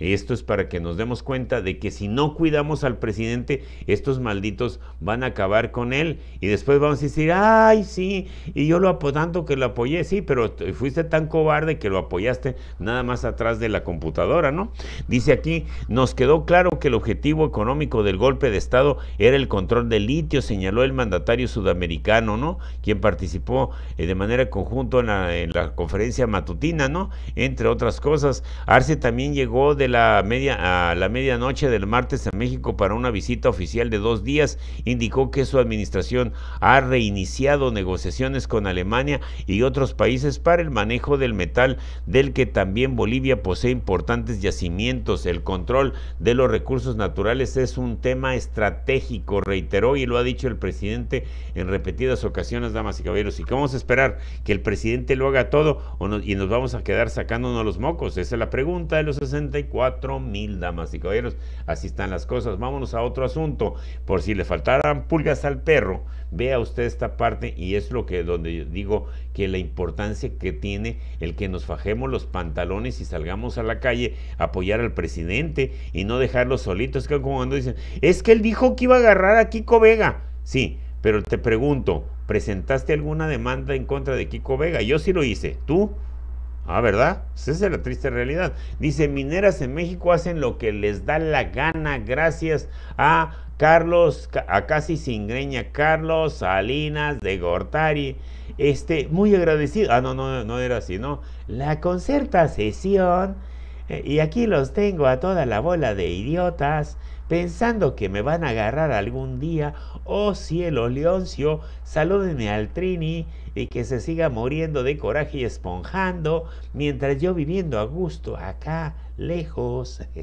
Esto es para que nos demos cuenta de que si no cuidamos al presidente, estos malditos van a acabar con él y después vamos a decir, ay, sí, y yo lo tanto que lo apoyé, sí, pero fuiste tan cobarde que lo apoyaste nada más atrás de la computadora, ¿no? Dice aquí, nos quedó claro que el objetivo económico del golpe de Estado era el control del litio, señaló el mandatario sudamericano, ¿no? Quien participó eh, de manera conjunta en la, en la conferencia matutina, ¿no? Entre otras cosas, Arce también llegó de la media, a la medianoche del martes a México para una visita oficial de dos días, indicó que su administración ha reiniciado negociaciones con Alemania y otros países para el manejo del metal, del que también Bolivia posee importantes yacimientos. El control de los recursos naturales es un tema estratégico, reiteró y lo ha dicho el presidente en repetidas ocasiones, damas y caballeros. ¿Y cómo vamos a esperar? ¿Que el presidente lo haga todo o y nos vamos a quedar sacándonos los mocos? Esa es la pregunta de los 64. 4 mil damas y caballeros. Así están las cosas. Vámonos a otro asunto. Por si le faltaran pulgas al perro, vea usted esta parte y es lo que donde yo digo que la importancia que tiene el que nos fajemos los pantalones y salgamos a la calle, apoyar al presidente y no dejarlos solitos. Es que como cuando dicen, es que él dijo que iba a agarrar a Kiko Vega. Sí, pero te pregunto, ¿presentaste alguna demanda en contra de Kiko Vega? Yo sí lo hice. ¿Tú? Ah, ¿verdad? Pues esa es la triste realidad. Dice, mineras en México hacen lo que les da la gana gracias a Carlos, a casi sin greña, Carlos Salinas de Gortari. Este, muy agradecido. Ah, no, no, no era así, ¿no? La concerta sesión. Eh, y aquí los tengo a toda la bola de idiotas pensando que me van a agarrar algún día. Oh cielo, Leoncio, salúdenme al Trini, y que se siga muriendo de coraje y esponjando mientras yo viviendo a gusto acá, lejos. [laughs]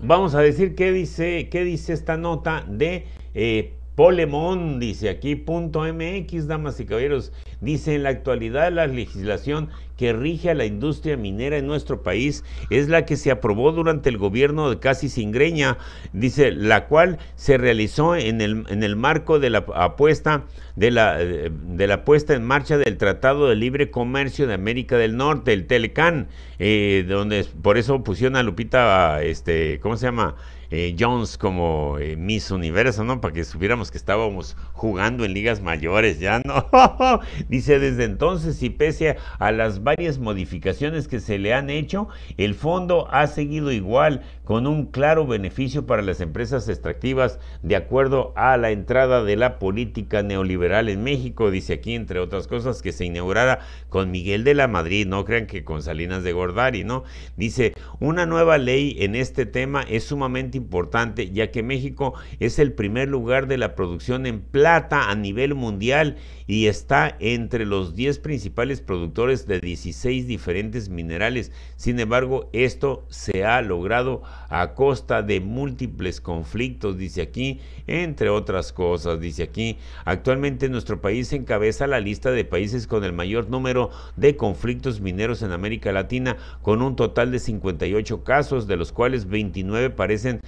Vamos a decir qué dice, dice esta nota de eh, Polemón dice aquí, punto MX, damas y caballeros, dice en la actualidad la legislación que rige a la industria minera en nuestro país es la que se aprobó durante el gobierno de Casi Singreña, dice, la cual se realizó en el, en el marco de la apuesta de la, de la puesta en marcha del Tratado de Libre Comercio de América del Norte, el Telecan, eh, donde por eso pusieron a Lupita, este, ¿cómo se llama? Eh, Jones como eh, Miss Universo, ¿no? Para que supiéramos que estábamos jugando en ligas mayores, ya, ¿no? [laughs] Dice, desde entonces y pese a las varias modificaciones que se le han hecho, el fondo ha seguido igual, con un claro beneficio para las empresas extractivas de acuerdo a la entrada de la política neoliberal en México, dice aquí, entre otras cosas, que se inaugurara con Miguel de la Madrid, no crean que con Salinas de Gordari, ¿no? Dice, una nueva ley en este tema es sumamente importante, ya que México es el primer lugar de la producción en plata a nivel mundial y está entre los 10 principales productores de 16 diferentes minerales. Sin embargo, esto se ha logrado a costa de múltiples conflictos, dice aquí, entre otras cosas, dice aquí. Actualmente nuestro país encabeza la lista de países con el mayor número de conflictos mineros en América Latina, con un total de 58 casos, de los cuales 29 parecen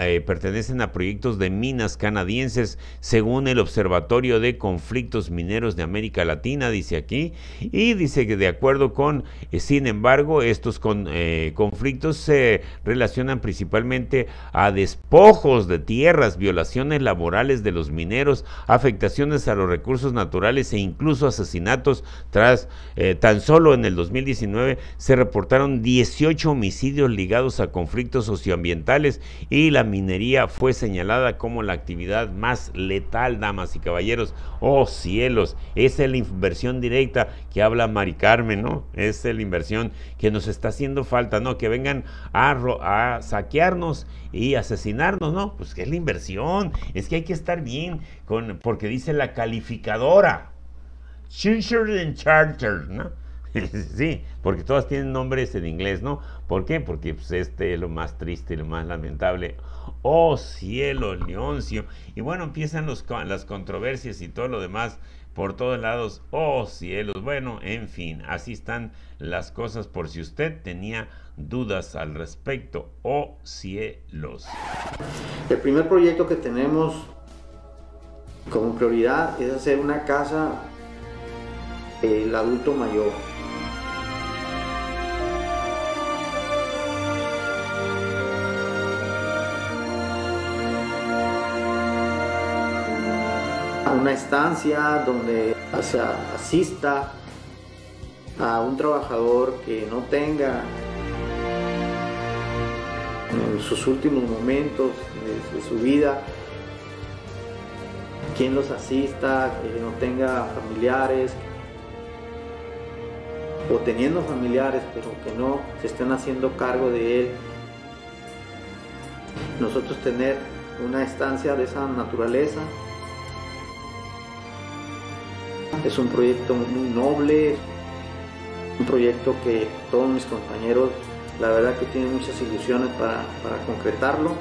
eh, pertenecen a proyectos de minas canadienses, según el Observatorio de Conflictos Mineros de América Latina, dice aquí, y dice que de acuerdo con, eh, sin embargo, estos eh, conflictos se relacionan principalmente a despojos de tierras, violaciones laborales de los mineros, afectaciones a los recursos naturales e incluso asesinatos. Tras eh, tan solo en el 2019 se reportaron 18 homicidios ligados a conflictos socioambientales y la minería fue señalada como la actividad más letal, damas y caballeros. Oh cielos, esa es la inversión directa que habla Mari Carmen, ¿no? Esa es la inversión que nos está haciendo falta, ¿no? Que vengan a saquearnos y asesinarnos, no, pues que es la inversión, es que hay que estar bien con, porque dice la calificadora, and Charter, ¿no? [laughs] sí, porque todas tienen nombres en inglés, ¿no? ¿Por qué? Porque pues, este es lo más triste y lo más lamentable. Oh cielo, Leoncio. Y bueno, empiezan los, las controversias y todo lo demás por todos lados. Oh cielos. Bueno, en fin, así están las cosas por si usted tenía dudas al respecto. ¡Oh cielos! El primer proyecto que tenemos como prioridad es hacer una casa el adulto mayor. Una estancia donde asista a un trabajador que no tenga en sus últimos momentos de, su vida, quien los asista, que no tenga familiares, o teniendo familiares, pero que no se estén haciendo cargo de él. Nosotros tener una estancia de esa naturaleza es un proyecto muy noble, un proyecto que todos mis compañeros la verdad que tiene muchas ilusiones para, concretarlo.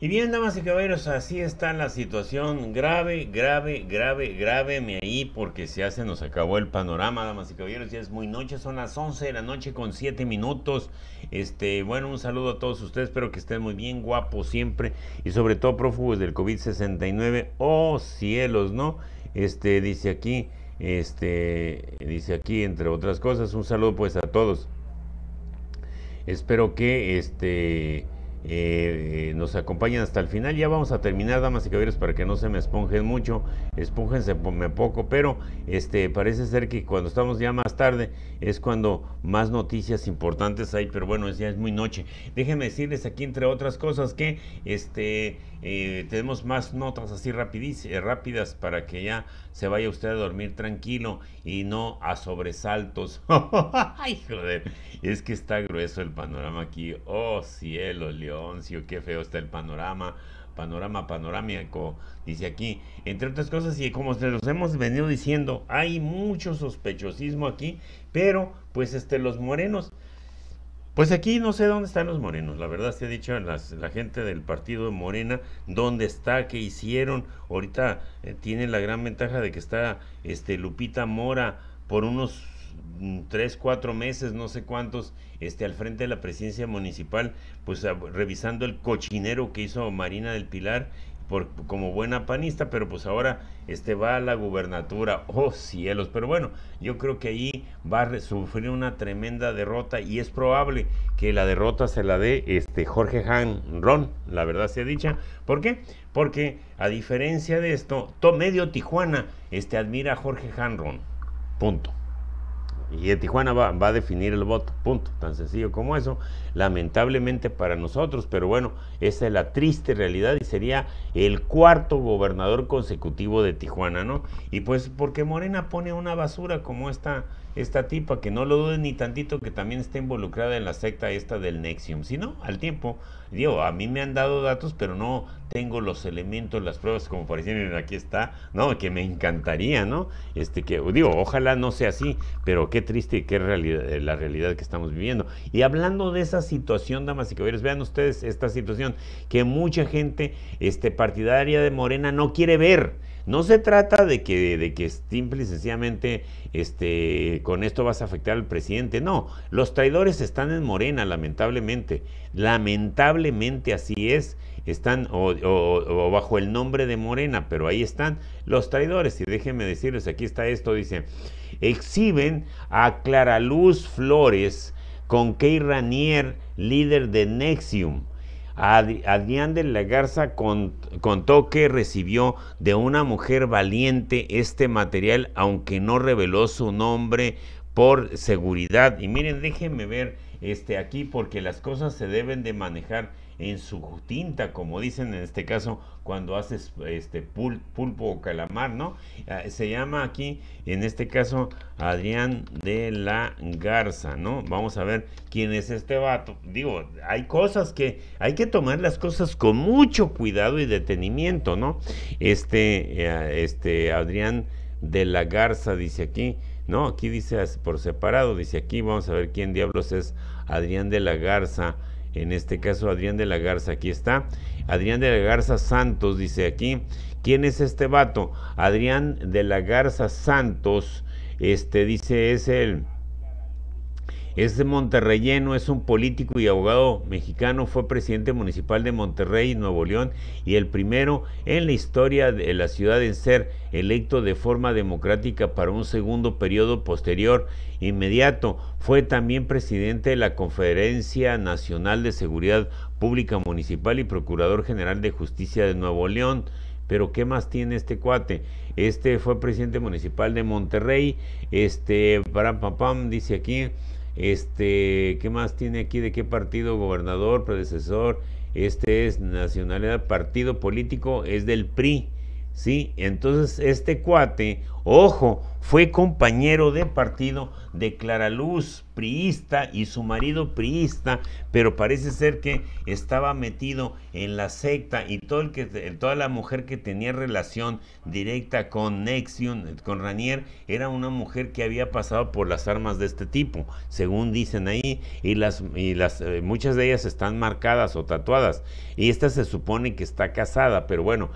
Y bien, damas y caballeros, así está la situación. Grave, grave, grave, me ahí porque se hace nos acabó el panorama, damas y caballeros. Ya es muy noche, son las 11 de la noche con 7 minutos. Este, bueno, un saludo a todos ustedes. Espero que estén muy bien, guapos siempre y sobre todo prófugos del COVID-69. Oh cielos, ¿no? Este dice aquí, este dice aquí entre otras cosas, un saludo pues a todos. Espero que este eh, nos acompañen hasta el final. Ya vamos a terminar, damas y caballeros, para que no se me esponjen mucho. me poco, pero este parece ser que cuando estamos ya más tarde es cuando más noticias importantes hay. Pero bueno, ya es muy noche. Déjenme decirles aquí, entre otras cosas, que este eh, tenemos más notas así eh, rápidas para que ya se vaya usted a dormir tranquilo y no a sobresaltos. [laughs] Ay, joder, es que está grueso el panorama aquí. Oh, cielo, Leoncio, qué feo está el panorama. Panorama panorámico, dice aquí. Entre otras cosas, y como se los hemos venido diciendo, hay mucho sospechosismo aquí, pero pues este, los morenos pues aquí no sé dónde están los morenos, la verdad se ha dicho las, la gente del partido de Morena, dónde está, qué hicieron. Ahorita eh, tiene la gran ventaja de que está este Lupita Mora por unos mm, tres, cuatro meses, no sé cuántos, este, al frente de la presidencia municipal, pues revisando el cochinero que hizo Marina del Pilar como buena panista, pero pues ahora este va a la gubernatura. Oh cielos, pero bueno, yo creo que ahí va a sufrir una tremenda derrota y es probable que la derrota se la dé este Jorge Han la verdad sea dicha. ¿Por qué? Porque a diferencia de esto, todo medio Tijuana este admira a Jorge Han Punto. Y de Tijuana va, va, a definir el voto, punto, tan sencillo como eso, lamentablemente para nosotros, pero bueno, esa es la triste realidad y sería el cuarto gobernador consecutivo de Tijuana, ¿no? Y pues porque Morena pone una basura como esta esta tipa, que no lo duden ni tantito que también está involucrada en la secta esta del Nexium. Si no, al tiempo, digo, a mí me han dado datos, pero no tengo los elementos, las pruebas, como parecieron aquí está, no, que me encantaría, ¿no? Este que, digo, ojalá no sea así, pero qué triste qué realidad, eh, la realidad que estamos viviendo. Y hablando de esa situación, damas y caballeros, vean ustedes esta situación que mucha gente este, partidaria de Morena no quiere ver no se trata de que, de que simple y sencillamente este, con esto vas a afectar al presidente. No, los traidores están en Morena, lamentablemente. Lamentablemente así es. Están o, bajo el nombre de Morena, pero ahí están los traidores. Y déjenme decirles, aquí está esto, dice, exhiben a Claraluz Flores con Key Ranier, líder de Nexium Adrián de la Garza contó que recibió de una mujer valiente este material, aunque no reveló su nombre por seguridad. Y miren, déjenme ver este aquí porque las cosas se deben de manejar en su tinta, como dicen en este caso cuando haces este pulpo o calamar, ¿no? Ah, se llama aquí, en este caso, Adrián de la Garza, ¿no? Vamos a ver quién es este vato. Digo, hay cosas que hay que tomar las cosas con mucho cuidado y detenimiento, ¿no? Este, eh, este Adrián de la Garza dice aquí. No, aquí dice por separado, dice aquí, vamos a ver quién diablos es Adrián de la Garza en este caso Adrián de la Garza, aquí está. Adrián de la Garza Santos dice aquí, ¿quién es este vato? Adrián de la Garza Santos, este dice es el este monterrelleno es un político y abogado mexicano, fue presidente municipal de Monterrey, Nuevo León, y el primero en la historia de la ciudad en ser electo de forma democrática para un segundo periodo posterior inmediato. Fue también presidente de la Conferencia Nacional de Seguridad Pública Municipal y Procurador General de Justicia de Nuevo León. Pero ¿qué más tiene este cuate? Este fue presidente municipal de Monterrey, este, para papam, dice aquí, este, ¿qué más tiene aquí? ¿De qué partido? Gobernador, predecesor. Este es nacionalidad, partido político, es del PRI. ¿sí? Entonces este cuate, ojo, fue compañero de partido de Clara Luz, priista, y su marido priista, pero parece ser que estaba metido en la secta y todo que, toda la mujer que tenía relación directa con Nexion, con Ranier, era una mujer que había pasado por las armas de este tipo, según dicen ahí, y las, y las eh, muchas de ellas están marcadas o tatuadas, y esta se supone que está casada, pero bueno,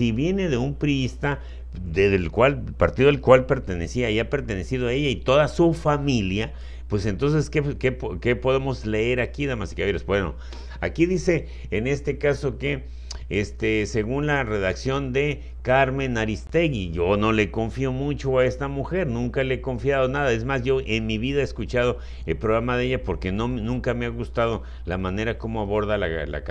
si viene de un priista del cual partido al cual pertenecía y ha pertenecido a ella y toda su familia, pues entonces, ¿qué, qué, podemos leer aquí, damas y caballeros? Bueno, aquí dice en este caso que, este, según la redacción de Carmen Aristegui, yo no le confío mucho a esta mujer, nunca le he confiado nada. Es más, yo en mi vida he escuchado el programa de ella porque no, nunca me ha gustado la manera como aborda la, la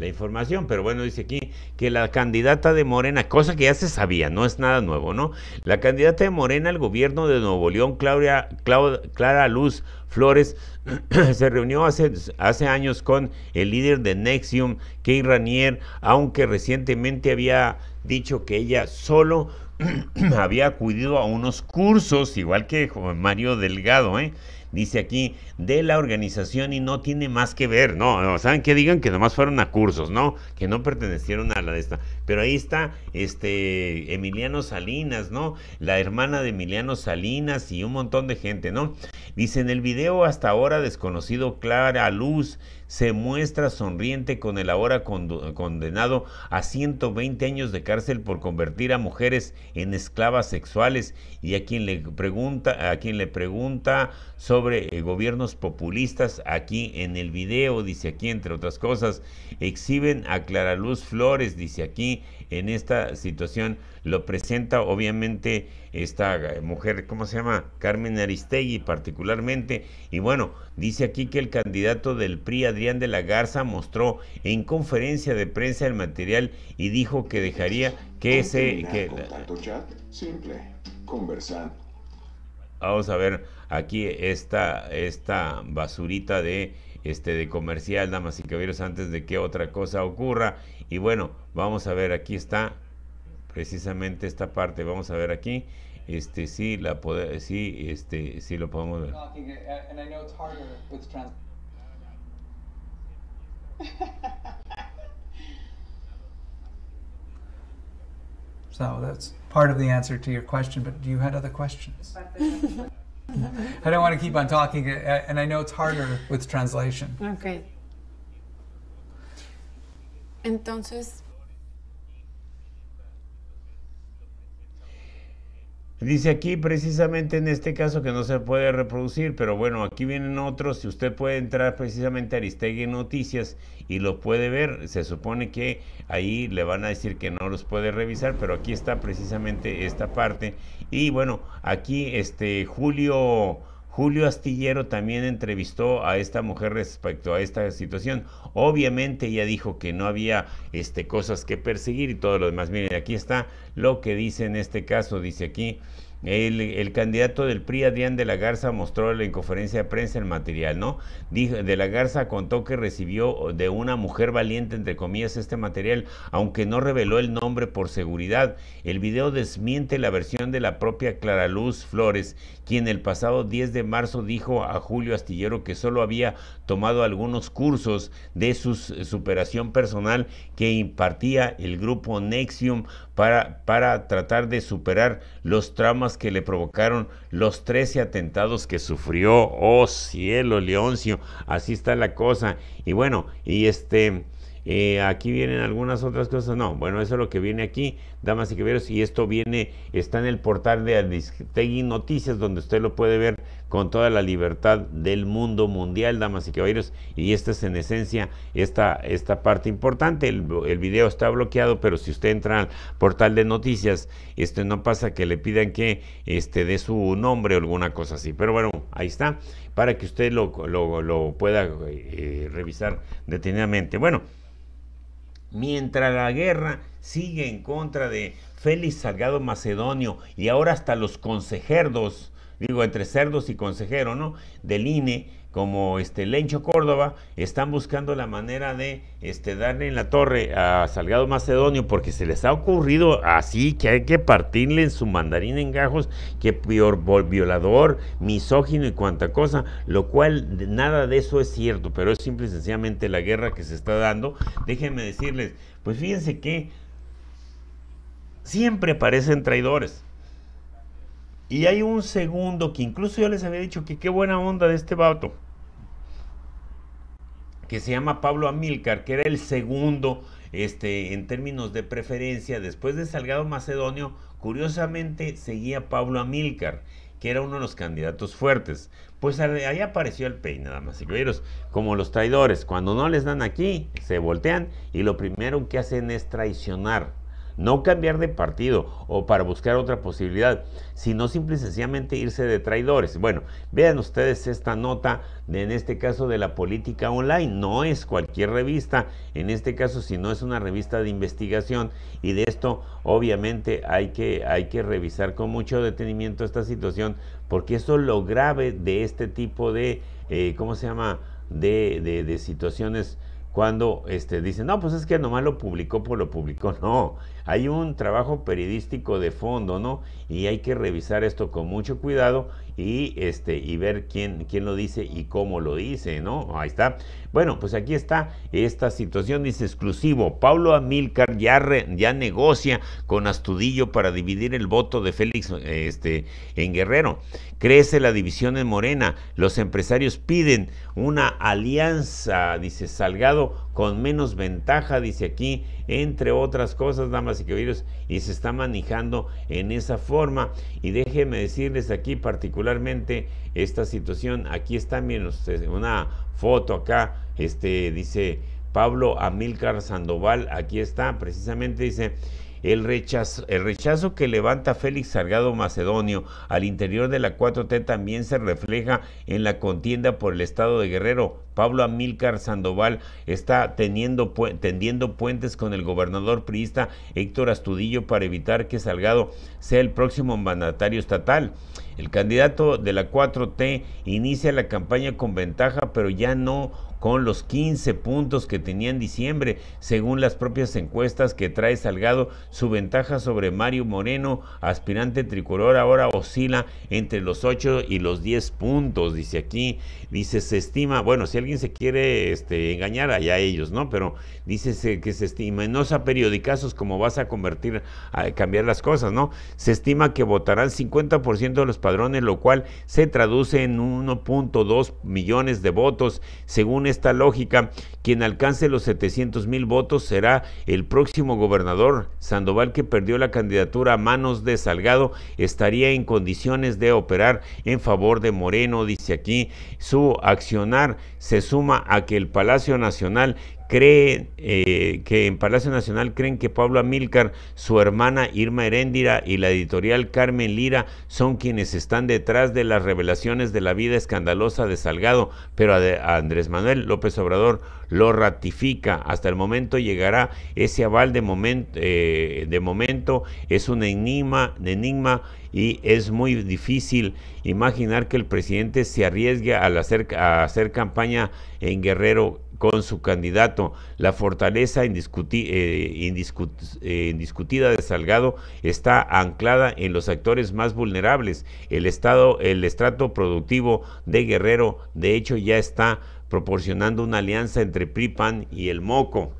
la información, pero bueno, dice aquí que la candidata de Morena, cosa que ya se sabía, no es nada nuevo, ¿no? La candidata de Morena al gobierno de Nuevo León, Claudia, Clara Luz Flores, [clears throat] se reunió hace, hace años con el líder de Nexium, Key Ranier, aunque recientemente había dicho que ella solo [clears throat] había acudido a unos cursos, igual que Mario Delgado, ¿eh? dice aquí, de la organización y no tiene más que ver, no, ¿saben qué digan? Que nomás fueron a cursos, ¿no? Que no pertenecieron a la de esta. Pero ahí está, este, Emiliano Salinas, ¿no? La hermana de Emiliano Salinas y un montón de gente, ¿no? Dice, en el video hasta ahora desconocido, clara luz se muestra sonriente con el ahora condenado a 120 años de cárcel por convertir a mujeres en esclavas sexuales y a quien le pregunta, a quien le pregunta sobre eh, gobiernos populistas aquí en el video, dice aquí entre otras cosas, exhiben a Clara Luz Flores, dice aquí en esta situación, lo presenta obviamente esta eh, mujer, ¿cómo se llama? Carmen Aristegui particularmente. Y bueno, dice aquí que el candidato del PRI, Adrián de la Garza, mostró en conferencia de prensa el material y dijo que dejaría que se... Que... chat? Simple, Vamos a ver aquí esta, esta basurita de este, de comercial, damas y caballeros, antes de que otra cosa ocurra. Y bueno, vamos a ver, aquí está precisamente esta parte. Vamos a ver aquí este sí la poder, sí este sí lo podemos ver. [laughs] So that's part of the answer to your question, but you had other questions. [laughs] I don't want to keep on talking, uh, and I know it's harder with translation. Okay. Entonces, Dice aquí precisamente en este caso que no se puede reproducir, pero bueno, aquí vienen otros. Si usted puede entrar precisamente a Aristegui Noticias y lo puede ver, se supone que ahí le van a decir que no los puede revisar, pero aquí está precisamente esta parte. Y bueno, aquí este Julio Julio Astillero también entrevistó a esta mujer respecto a esta situación. Obviamente ella dijo que no había este, cosas que perseguir y todo lo demás. Miren, aquí está lo que dice en este caso. Dice aquí, el, candidato del PRI, Adrián de la Garza, mostró en la conferencia de prensa el material, ¿no? de la Garza contó que recibió de una mujer valiente, entre comillas, este material, aunque no reveló el nombre por seguridad. El video desmiente la versión de la propia Clara Luz Flores, quien el pasado 10 de marzo dijo a Julio Astillero que solo había tomado algunos cursos de su superación personal que impartía el grupo Nexium para, para tratar de superar los traumas que le provocaron los 13 atentados que sufrió. Oh cielo, Leoncio, así está la cosa. Y bueno, y este, eh, aquí vienen algunas otras cosas. No, bueno, eso es lo que viene aquí damas y caballeros, y esto viene, está en el portal de Noticias, donde usted lo puede ver con toda la libertad del mundo mundial, damas y caballeros, y esta es en esencia esta, esta parte importante, el, video está bloqueado, pero si usted entra al portal de noticias, esto no pasa que le pidan que este, dé su nombre o alguna cosa así, pero bueno, ahí está, para que usted lo, lo, lo pueda eh, revisar detenidamente. Bueno, Mientras la guerra sigue en contra de Félix Salgado Macedonio y ahora hasta los consejeros, digo entre cerdos y consejero, ¿no? Del INE, como este Lencho Córdoba están buscando la manera de este, darle en la torre a Salgado Macedonio porque se les ha ocurrido así que hay que partirle en su mandarín en gajos que violador, misógino y cuanta cosa, lo cual nada de eso es cierto, pero es simple y sencillamente la guerra que se está dando. Déjenme decirles, pues fíjense que siempre parecen traidores y hay un segundo que incluso yo les había dicho que qué buena onda de este vato. Que se llama Pablo Amílcar, que era el segundo este, en términos de preferencia. Después de Salgado Macedonio, curiosamente seguía Pablo Amílcar, que era uno de los candidatos fuertes. Pues ahí apareció el PEI, nada más, Como los traidores, cuando no les dan aquí, se voltean y lo primero que hacen es traicionar no cambiar de partido o para buscar otra posibilidad, sino simple y sencillamente irse de traidores. Bueno, vean ustedes esta nota, de, en este caso de la política online, no es cualquier revista, en este caso si no es una revista de investigación y de esto obviamente hay que, hay que revisar con mucho detenimiento esta situación porque eso lo grave de este tipo de, eh, ¿cómo se llama?, de, de, de situaciones cuando este, dicen, no, pues es que nomás lo publicó por lo publicó. [laughs] No, hay un trabajo periodístico de fondo, ¿no? Y hay que revisar esto con mucho cuidado y, este, y ver quién, quién lo dice y cómo lo dice, ¿no? Ahí está. Bueno, pues aquí está esta situación, dice exclusivo. Pablo Amilcar ya, ya negocia con Astudillo para dividir el voto de Félix este, en Guerrero. Crece la división en Morena. Los empresarios piden una alianza, dice Salgado, con menos ventaja, dice aquí, entre otras cosas, damas y caballeros, y se está manejando en esa forma. Y déjenme decirles aquí particularmente esta situación. Aquí está, miren ustedes, una foto acá, este, dice Pablo Amilcar Sandoval, aquí está, precisamente dice el rechazo, que levanta Félix Salgado Macedonio al interior de la 4T también se refleja en la contienda por el Estado de Guerrero. Pablo Amílcar Sandoval está tendiendo puentes con el gobernador priista Héctor Astudillo para evitar que Salgado sea el próximo mandatario estatal. El candidato de la 4T inicia la campaña con ventaja, pero ya no con los 15 puntos que tenía en diciembre. Según las propias encuestas que trae Salgado, su ventaja sobre Mario Moreno, aspirante tricolor, ahora oscila entre los 8 y los 10 puntos, dice aquí. Dice, se estima, bueno, si alguien se quiere este, engañar, allá ellos, ¿no? Pero dice que se estima, no sea periodicazos como vas a convertir, a cambiar las cosas, ¿no? Se estima que votarán 50% de los padrones, lo cual se traduce en 1.2 millones de votos, según esta lógica, quien alcance los 700 mil votos será el próximo gobernador. Sandoval, que perdió la candidatura a manos de Salgado, estaría en condiciones de operar en favor de Moreno, dice aquí. Su accionar se suma a que el Palacio Nacional creen eh, que en Palacio Nacional creen que Pablo Amílcar, su hermana Irma Heréndira y la editorial Carmen Lira son quienes están detrás de las revelaciones de la vida escandalosa de Salgado, pero a Andrés Manuel López Obrador lo ratifica. Hasta el momento llegará ese aval de momento, eh, de momento es un enigma, enigma y es muy difícil imaginar que el presidente se arriesgue al a hacer campaña en Guerrero con su candidato. La fortaleza eh, eh, indiscutida de Salgado está anclada en los actores más vulnerables. El, estado, el estrato productivo de Guerrero, de hecho, ya está proporcionando una alianza entre PRIPAN y el MOCO.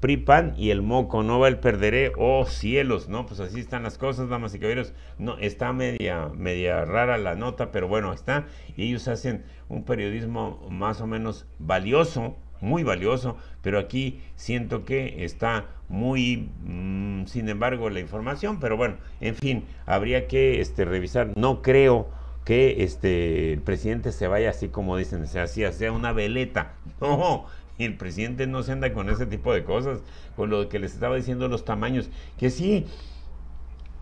PRIPAN y el MOCO, no va el perderé, oh cielos, no, pues así están las cosas, damas y caballeros, no, está media, media rara la nota, pero bueno, está, ellos hacen un periodismo más o menos valioso, muy valioso, pero aquí siento que está muy, mm, sin embargo, la información, pero bueno, en fin, habría que este, revisar. No creo que este, el presidente se vaya así como dicen, sea así, sea una veleta. [laughs] No, el presidente no se anda con ese tipo de cosas, con lo que les estaba diciendo los tamaños, que sí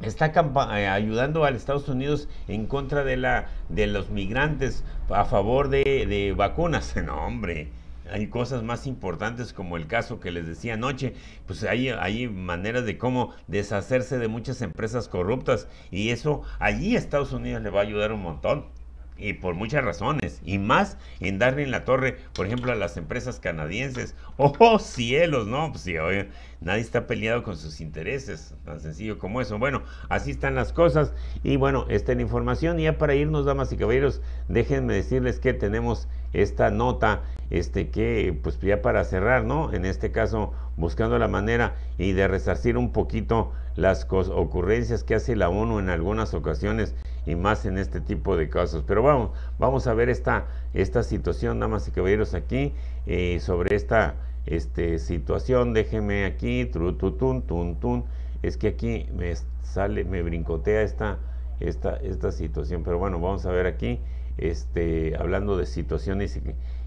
está eh, ayudando a Estados Unidos en contra de la de los migrantes a favor de, de vacunas. [laughs] No, hombre, hay cosas más importantes como el caso que les decía anoche, pues hay, hay maneras de cómo deshacerse de muchas empresas corruptas y eso allí Estados Unidos le va a ayudar un montón y por muchas razones, y más en darle en la torre, por ejemplo, a las empresas canadienses. [laughs] ¡Oh, cielos! No, pues sí, nadie está peleado con sus intereses, tan sencillo como eso. Bueno, así están las cosas, y bueno, esta es la información. Y ya para irnos, damas y caballeros, déjenme decirles que tenemos esta nota este que pues ya para cerrar, ¿no? En este caso buscando la manera y de resarcir un poquito las ocurrencias que hace la ONU en algunas ocasiones y más en este tipo de casos. Pero vamos, vamos a ver esta, esta situación, damas y caballeros, aquí eh, sobre esta este, situación. Déjeme aquí, tru, tu, tun, tun, Es que aquí me sale, me brincotea esta, esta, esta situación. Pero bueno, vamos a ver aquí este, hablando de situaciones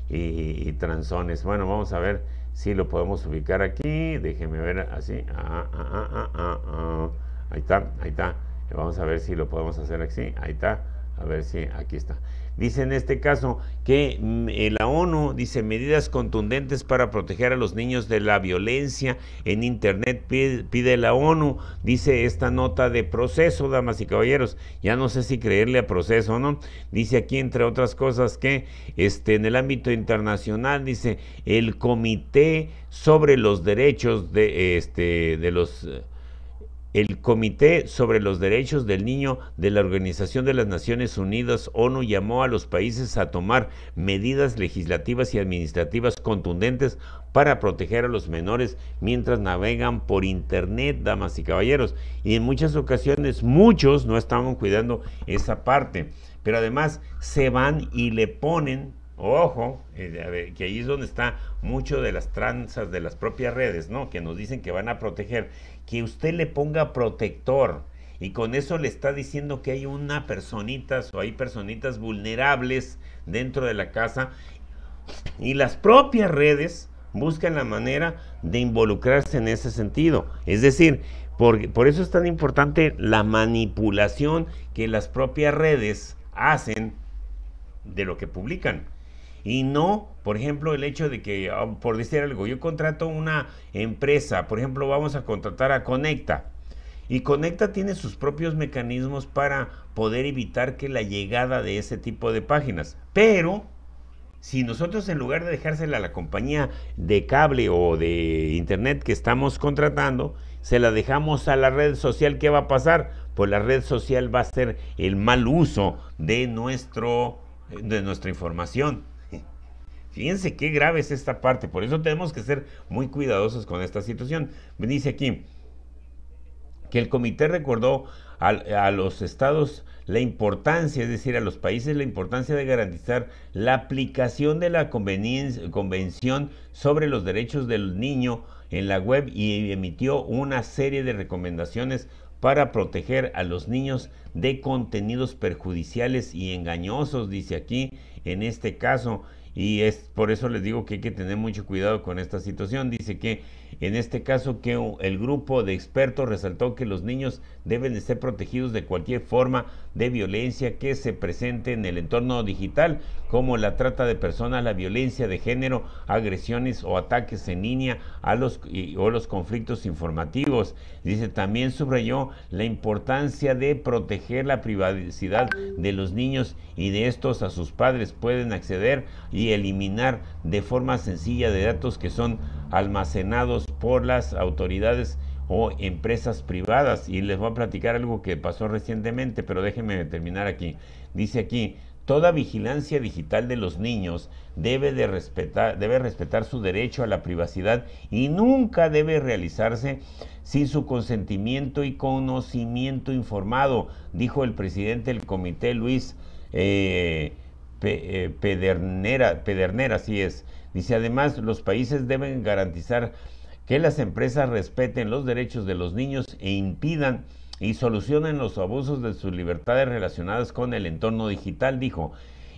y, y, Bueno, vamos a ver si lo podemos ubicar aquí. Déjeme ver así. Ah, ah, ah, ahí está, ahí está. Vamos a ver si lo podemos hacer así. Ahí está. A ver si aquí está. Dice en este caso que mm, eh, la ONU dice medidas contundentes para proteger a los niños de la violencia en Internet, pide, la ONU, dice esta nota de proceso, damas y caballeros. Ya no sé si creerle a proceso o no. Dice aquí, entre otras cosas, que este, en el ámbito internacional, dice el Comité sobre los Derechos de, este, de los el Comité sobre los Derechos del Niño de la Organización de las Naciones Unidas, ONU, llamó a los países a tomar medidas legislativas y administrativas contundentes para proteger a los menores mientras navegan por Internet, damas y caballeros. Y en muchas ocasiones muchos no estaban cuidando esa parte, pero además se van y le ponen Ojo, eh, que ahí es donde está mucho de las tranzas de las propias redes, ¿no? Que nos dicen que van a proteger. Que usted le ponga protector. Y con eso le está diciendo que hay una personitas o hay personitas vulnerables dentro de la casa. Y las propias redes buscan la manera de involucrarse en ese sentido. Es decir, por eso es tan importante la manipulación que las propias redes hacen de lo que publican y no, por ejemplo, el hecho de que, ah, por decir algo, yo contrato una empresa, por ejemplo, vamos a contratar a Conecta. Y Conecta tiene sus propios mecanismos para poder evitar que la llegada de ese tipo de páginas. Pero, si nosotros en lugar de dejársela a la compañía de cable o de internet que estamos contratando, se la dejamos a la red social, ¿qué va a pasar? Pues la red social va a ser el mal uso de, nuestro, de nuestra información. Fíjense qué grave es esta parte, por eso tenemos que ser muy cuidadosos con esta situación. Dice aquí que el comité recordó a, los estados la importancia, es decir, a los países la importancia de garantizar la aplicación de la Convención sobre los Derechos del Niño en la web y emitió una serie de recomendaciones para proteger a los niños de contenidos perjudiciales y engañosos, dice aquí, en este caso, y es por eso les digo que hay que tener mucho cuidado con esta situación. Dice que en este caso, que el grupo de expertos resaltó que los niños deben de ser protegidos de cualquier forma de violencia que se presente en el entorno digital, como la trata de personas, la violencia de género, agresiones o ataques en línea o los conflictos informativos. Dice, también subrayó la importancia de proteger la privacidad de los niños y de estos a sus padres pueden acceder y eliminar de forma sencilla de datos que son almacenados por las autoridades o empresas privadas. Y les voy a platicar algo que pasó recientemente, pero déjenme terminar aquí. Dice aquí, toda vigilancia digital de los niños debe, de respetar, debe respetar su derecho a la privacidad y nunca debe realizarse sin su consentimiento y conocimiento informado, dijo el presidente del comité Luis eh, eh, Pedernera, Pedernera, así es Dice además, los países deben garantizar que las empresas respeten los derechos de los niños e impidan y solucionen los abusos de sus libertades relacionadas con el entorno digital, dijo.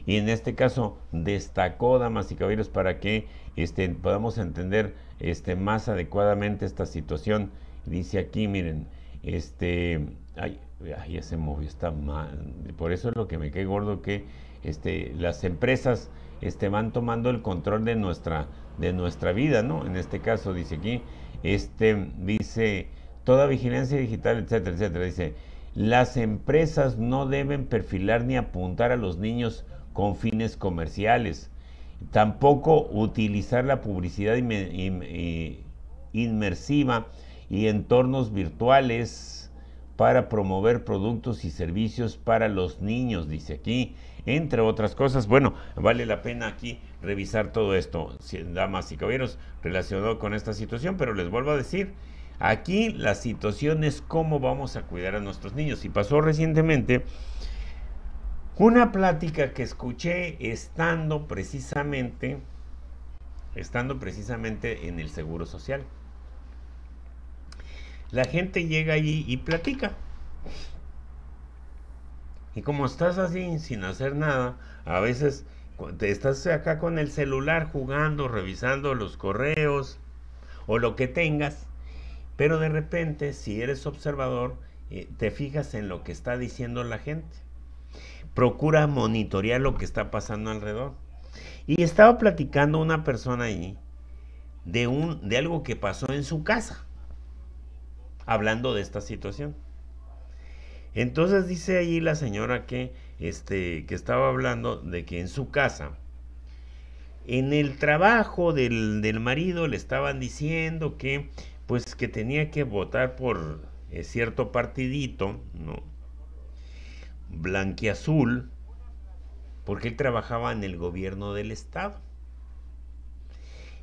Y en este caso destacó, damas y caballeros, para que este, podamos entender este, más adecuadamente esta situación. Dice aquí, miren, este, ay, ay ese movió está mal. Por eso es lo que me cae gordo que este, las empresas este, van tomando el control de nuestra, de nuestra vida, ¿no? En este caso, dice aquí, este, dice, toda vigilancia digital, etcétera, etcétera, dice, las empresas no deben perfilar ni apuntar a los niños con fines comerciales, tampoco utilizar la publicidad eh, inmersiva y entornos virtuales para promover productos y servicios para los niños, dice aquí entre otras cosas. Bueno, vale la pena aquí revisar todo esto, damas y caballeros, relacionado con esta situación, pero les vuelvo a decir, aquí la situación es cómo vamos a cuidar a nuestros niños. Y pasó recientemente una plática que escuché estando precisamente, estando precisamente en el Seguro Social. La gente llega allí y platica. Y como estás así, sin hacer nada, a veces estás acá con el celular jugando, revisando los correos o lo que tengas, pero de repente, si eres observador, eh, te fijas en lo que está diciendo la gente. Procura monitorear lo que está pasando alrededor. Y estaba platicando una persona allí de, un, de algo que pasó en su casa, hablando de esta situación. Entonces dice ahí la señora que, este, que estaba hablando de que en su casa, en el trabajo del, del marido le estaban diciendo que pues que tenía que votar por eh, cierto partidito, ¿no? Blanquiazul, porque él trabajaba en el gobierno del estado.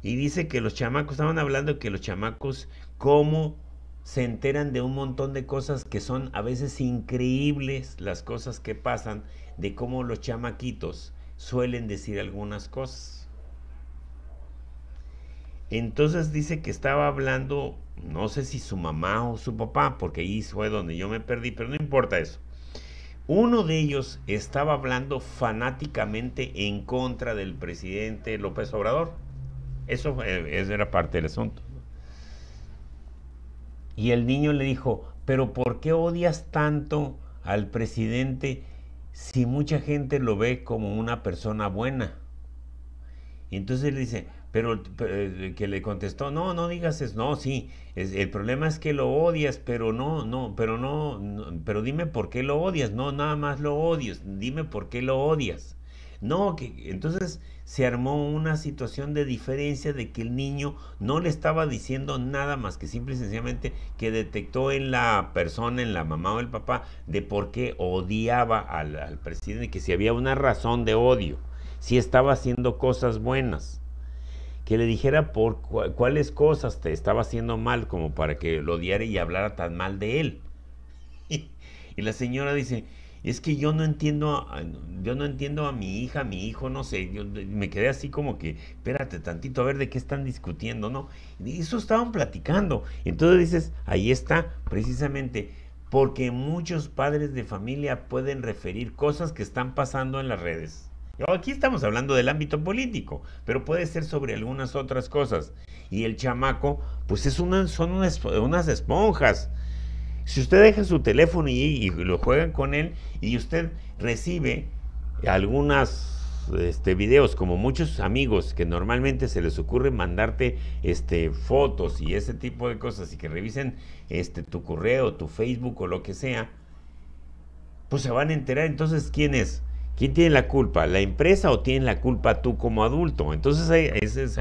Y dice que los chamacos, estaban hablando que los chamacos, como se enteran de un montón de cosas que son a veces increíbles las cosas que pasan, de cómo los chamaquitos suelen decir algunas cosas. Entonces dice que estaba hablando, no sé si su mamá o su papá, porque ahí fue donde yo me perdí, pero no importa eso. Uno de ellos estaba hablando fanáticamente en contra del presidente López Obrador. Eso, e, e, era parte del asunto. Y el niño le dijo, pero ¿por qué odias tanto al presidente si mucha gente lo ve como una persona buena? Y entonces le dice, pero, eh, que le contestó, no, no digas eso, no, sí, el problema es que lo odias, pero no, no, pero no, pero dime por qué lo odias, no, nada más lo odias, dime por qué lo odias. No, que entonces se armó una situación de diferencia de que el niño no le estaba diciendo nada más que simple y sencillamente que detectó en la persona, en la mamá o el papá, de por qué odiaba al, presidente, que si había una razón de odio, si estaba haciendo cosas buenas que le dijera por cuáles cosas te estaba haciendo mal, como para que lo odiara y hablara tan mal de él. [laughs] y la señora dice, es que yo no entiendo, yo no entiendo a mi hija, a mi hijo, no sé, yo me quedé así como que, espérate tantito a ver de qué están discutiendo, ¿no? Y eso estaban platicando. Entonces dices, ahí está, precisamente, porque muchos padres de familia pueden referir cosas que están pasando en las redes. Aquí estamos hablando del ámbito político, pero puede ser sobre algunas otras cosas. Y el chamaco, pues es una, son unas esponjas. Si usted deja su teléfono y, lo juegan con él y usted recibe algunos este, videos, como muchos amigos que normalmente se les ocurre mandarte este, fotos y ese tipo de cosas y que revisen este, tu correo, tu Facebook o lo que sea, pues se van a enterar entonces quién es. ¿Quién tiene la culpa? ¿La empresa o tiene la culpa tú como adulto? Entonces hay,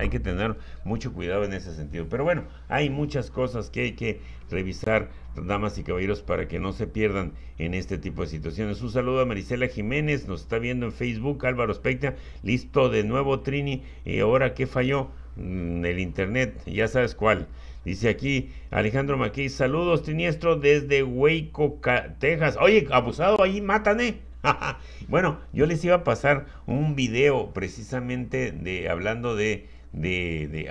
hay que tener mucho cuidado en ese sentido. Pero bueno, hay muchas cosas que hay que revisar, damas y caballeros, para que no se pierdan en este tipo de situaciones. Un saludo a Marisela Jiménez, nos está viendo en Facebook, Álvaro Specta, listo de nuevo Trini, y eh, ahora qué falló en mm, el internet, ya sabes cuál. Dice aquí Alejandro Maquis, saludos Triniestro desde Hueco, Texas. Oye, abusado, ahí mátane. [laughs] bueno, yo les iba a pasar un video precisamente de hablando de,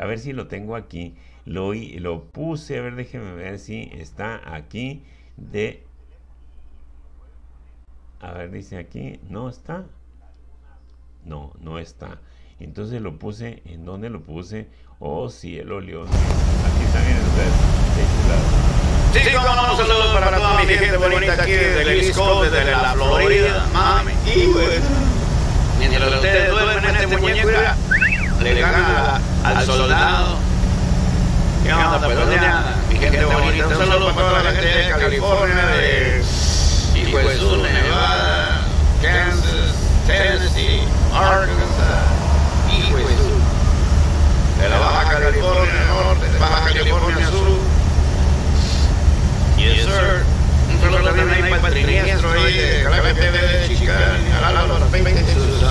a ver si lo tengo aquí. Lo, lo puse, a ver, déjenme ver si está aquí. De. A ver, dice aquí. ¿No está? No, no está. Entonces lo puse. ¿En dónde lo puse? Oh, cielo, León. Aquí también este lado. Sí, como un saludo para toda mi gente bonita aquí del el desde la Florida, mami. Y pues, mientras ustedes duermen en este, este muñeco, le gana al soldado. ¿Qué onda, pues, Mi gente bonita, un saludo para toda la gente de California, de y pues, Nevada, Kansas, Tennessee, Arkansas, y pues, De la Baja California Norte, de Baja California Sur. Yes, sir. Un saludo también ahí para el Triniestro, ahí de TV de Chicali, Alalo, los 20 en sus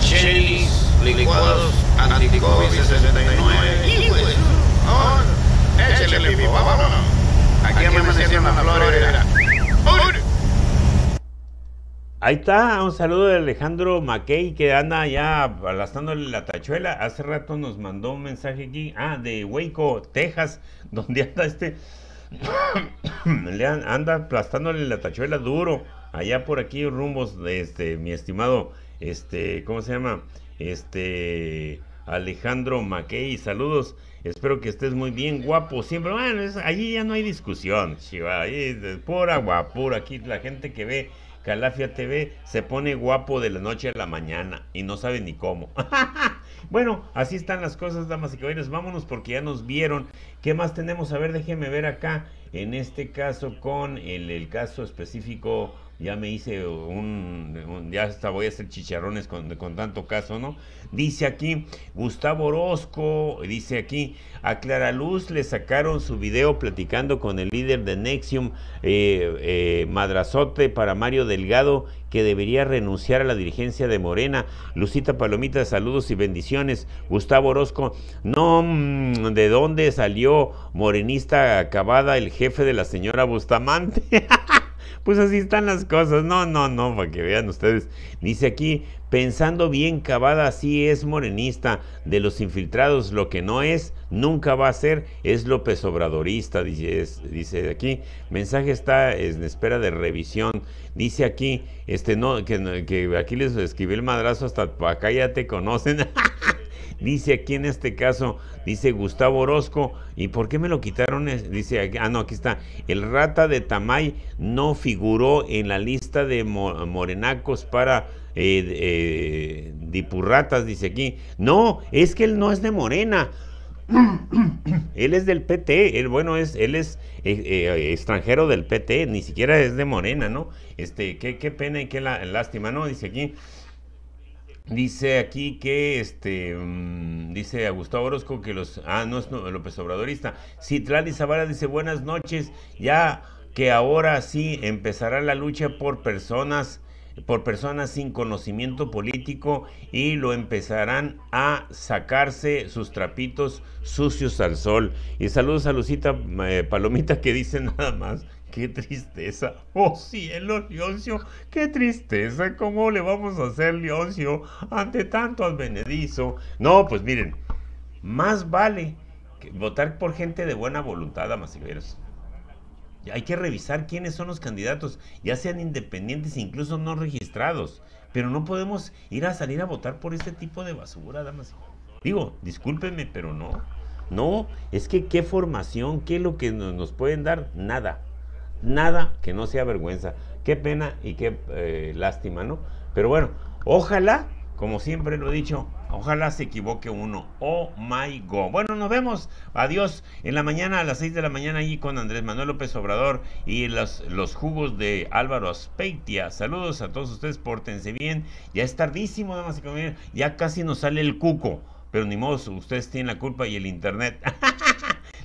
chelis, licuados, anticovid 69. Échale, pipi, vámonos. Aquí amaneció en la florera. Ahí está, un saludo de Alejandro McKay que anda ya aplastándole la tachuela. Hace rato nos mandó un mensaje aquí, ah, de Waco, Texas, donde anda este [coughs] Le anda aplastándole la tachuela duro. Allá por aquí rumbos de este, mi estimado, este, ¿cómo se llama? Este, Alejandro Mackey, saludos. Espero que estés muy bien, guapo. Siempre, bueno, allí ya no hay discusión, chiva. Ahí, pura guapura. Aquí la gente que ve Calafia TV se pone guapo de la noche a la mañana y no sabe ni cómo. [laughs] Bueno, así están las cosas, damas y caballeros. Vámonos porque ya nos vieron. ¿Qué más tenemos? A ver, déjenme ver acá. En este caso, con el caso específico ya me hice un, ya hasta voy a hacer chicharrones con, tanto caso, ¿no? Dice aquí, Gustavo Orozco, dice aquí, a Clara Luz le sacaron su video platicando con el líder de Nexium, eh, eh Madrazote, para Mario Delgado, que debería renunciar a la dirigencia de Morena. Lucita Palomita, saludos y bendiciones. Gustavo Orozco, no, mm, ¿de dónde salió morenista acabada el jefe de la señora Bustamante? [laughs] Pues así están las cosas. No, no, no, para que vean ustedes. Dice aquí, pensando bien, Cavada así es morenista. De los infiltrados, lo que no es, nunca va a ser, es López Obradorista, dice, dice aquí. Mensaje está en espera de revisión. Dice aquí, este, no, que, que aquí les escribí el madrazo hasta acá ya te conocen. [laughs] Dice aquí en este caso, dice Gustavo Orozco, ¿y por qué me lo quitaron? Dice, ah, no, aquí está. El rata de Tamay no figuró en la lista de morenacos para eh, eh, dipurratas, dice aquí. No, es que él no es de Morena. él es del PT, él bueno es, él es eh, extranjero del PT, ni siquiera es de Morena, ¿no? Este, qué, pena y qué lástima, ¿no? Dice aquí, Dice aquí que, este, mm, dice a Gustavo Orozco que los, ah, no es López Obradorista. Citlali Zavala dice, buenas noches, ya que ahora sí empezará la lucha por personas, por personas sin conocimiento político y lo empezarán a sacarse sus trapitos sucios al sol. Y saludos a Lucita eh, Palomita que dice [laughs] nada más qué tristeza. [laughs] Oh cielo, Leoncio, qué tristeza. ¿Cómo le vamos a hacer, Leoncio, ante tanto advenedizo? No, pues miren, más vale votar por gente de buena voluntad, damas y caballeros Hay que revisar quiénes son los candidatos, ya sean independientes, incluso no registrados. Pero no podemos ir a salir a votar por este tipo de basura, damas. Digo, discúlpenme, pero no. No, es que qué formación, qué es lo que nos pueden dar, nada nada que no sea vergüenza. Qué pena y qué eh, lástima, ¿no? Pero bueno, ojalá, como siempre lo he dicho, ojalá se equivoque uno. Oh my God. Bueno, nos vemos. Adiós. En la mañana, a las 6 de la mañana, allí con Andrés Manuel López Obrador y los, los jugos de Álvaro Aspeitia. Saludos a todos ustedes, pórtense bien. Ya es tardísimo, damas Ya casi nos sale el cuco. Pero ni modo, ustedes tienen la culpa y el internet. [laughs]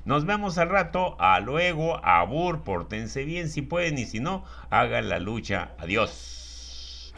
Nos vemos al rato. A luego. Abur, pórtense bien si pueden y si no, hagan la lucha. Adiós.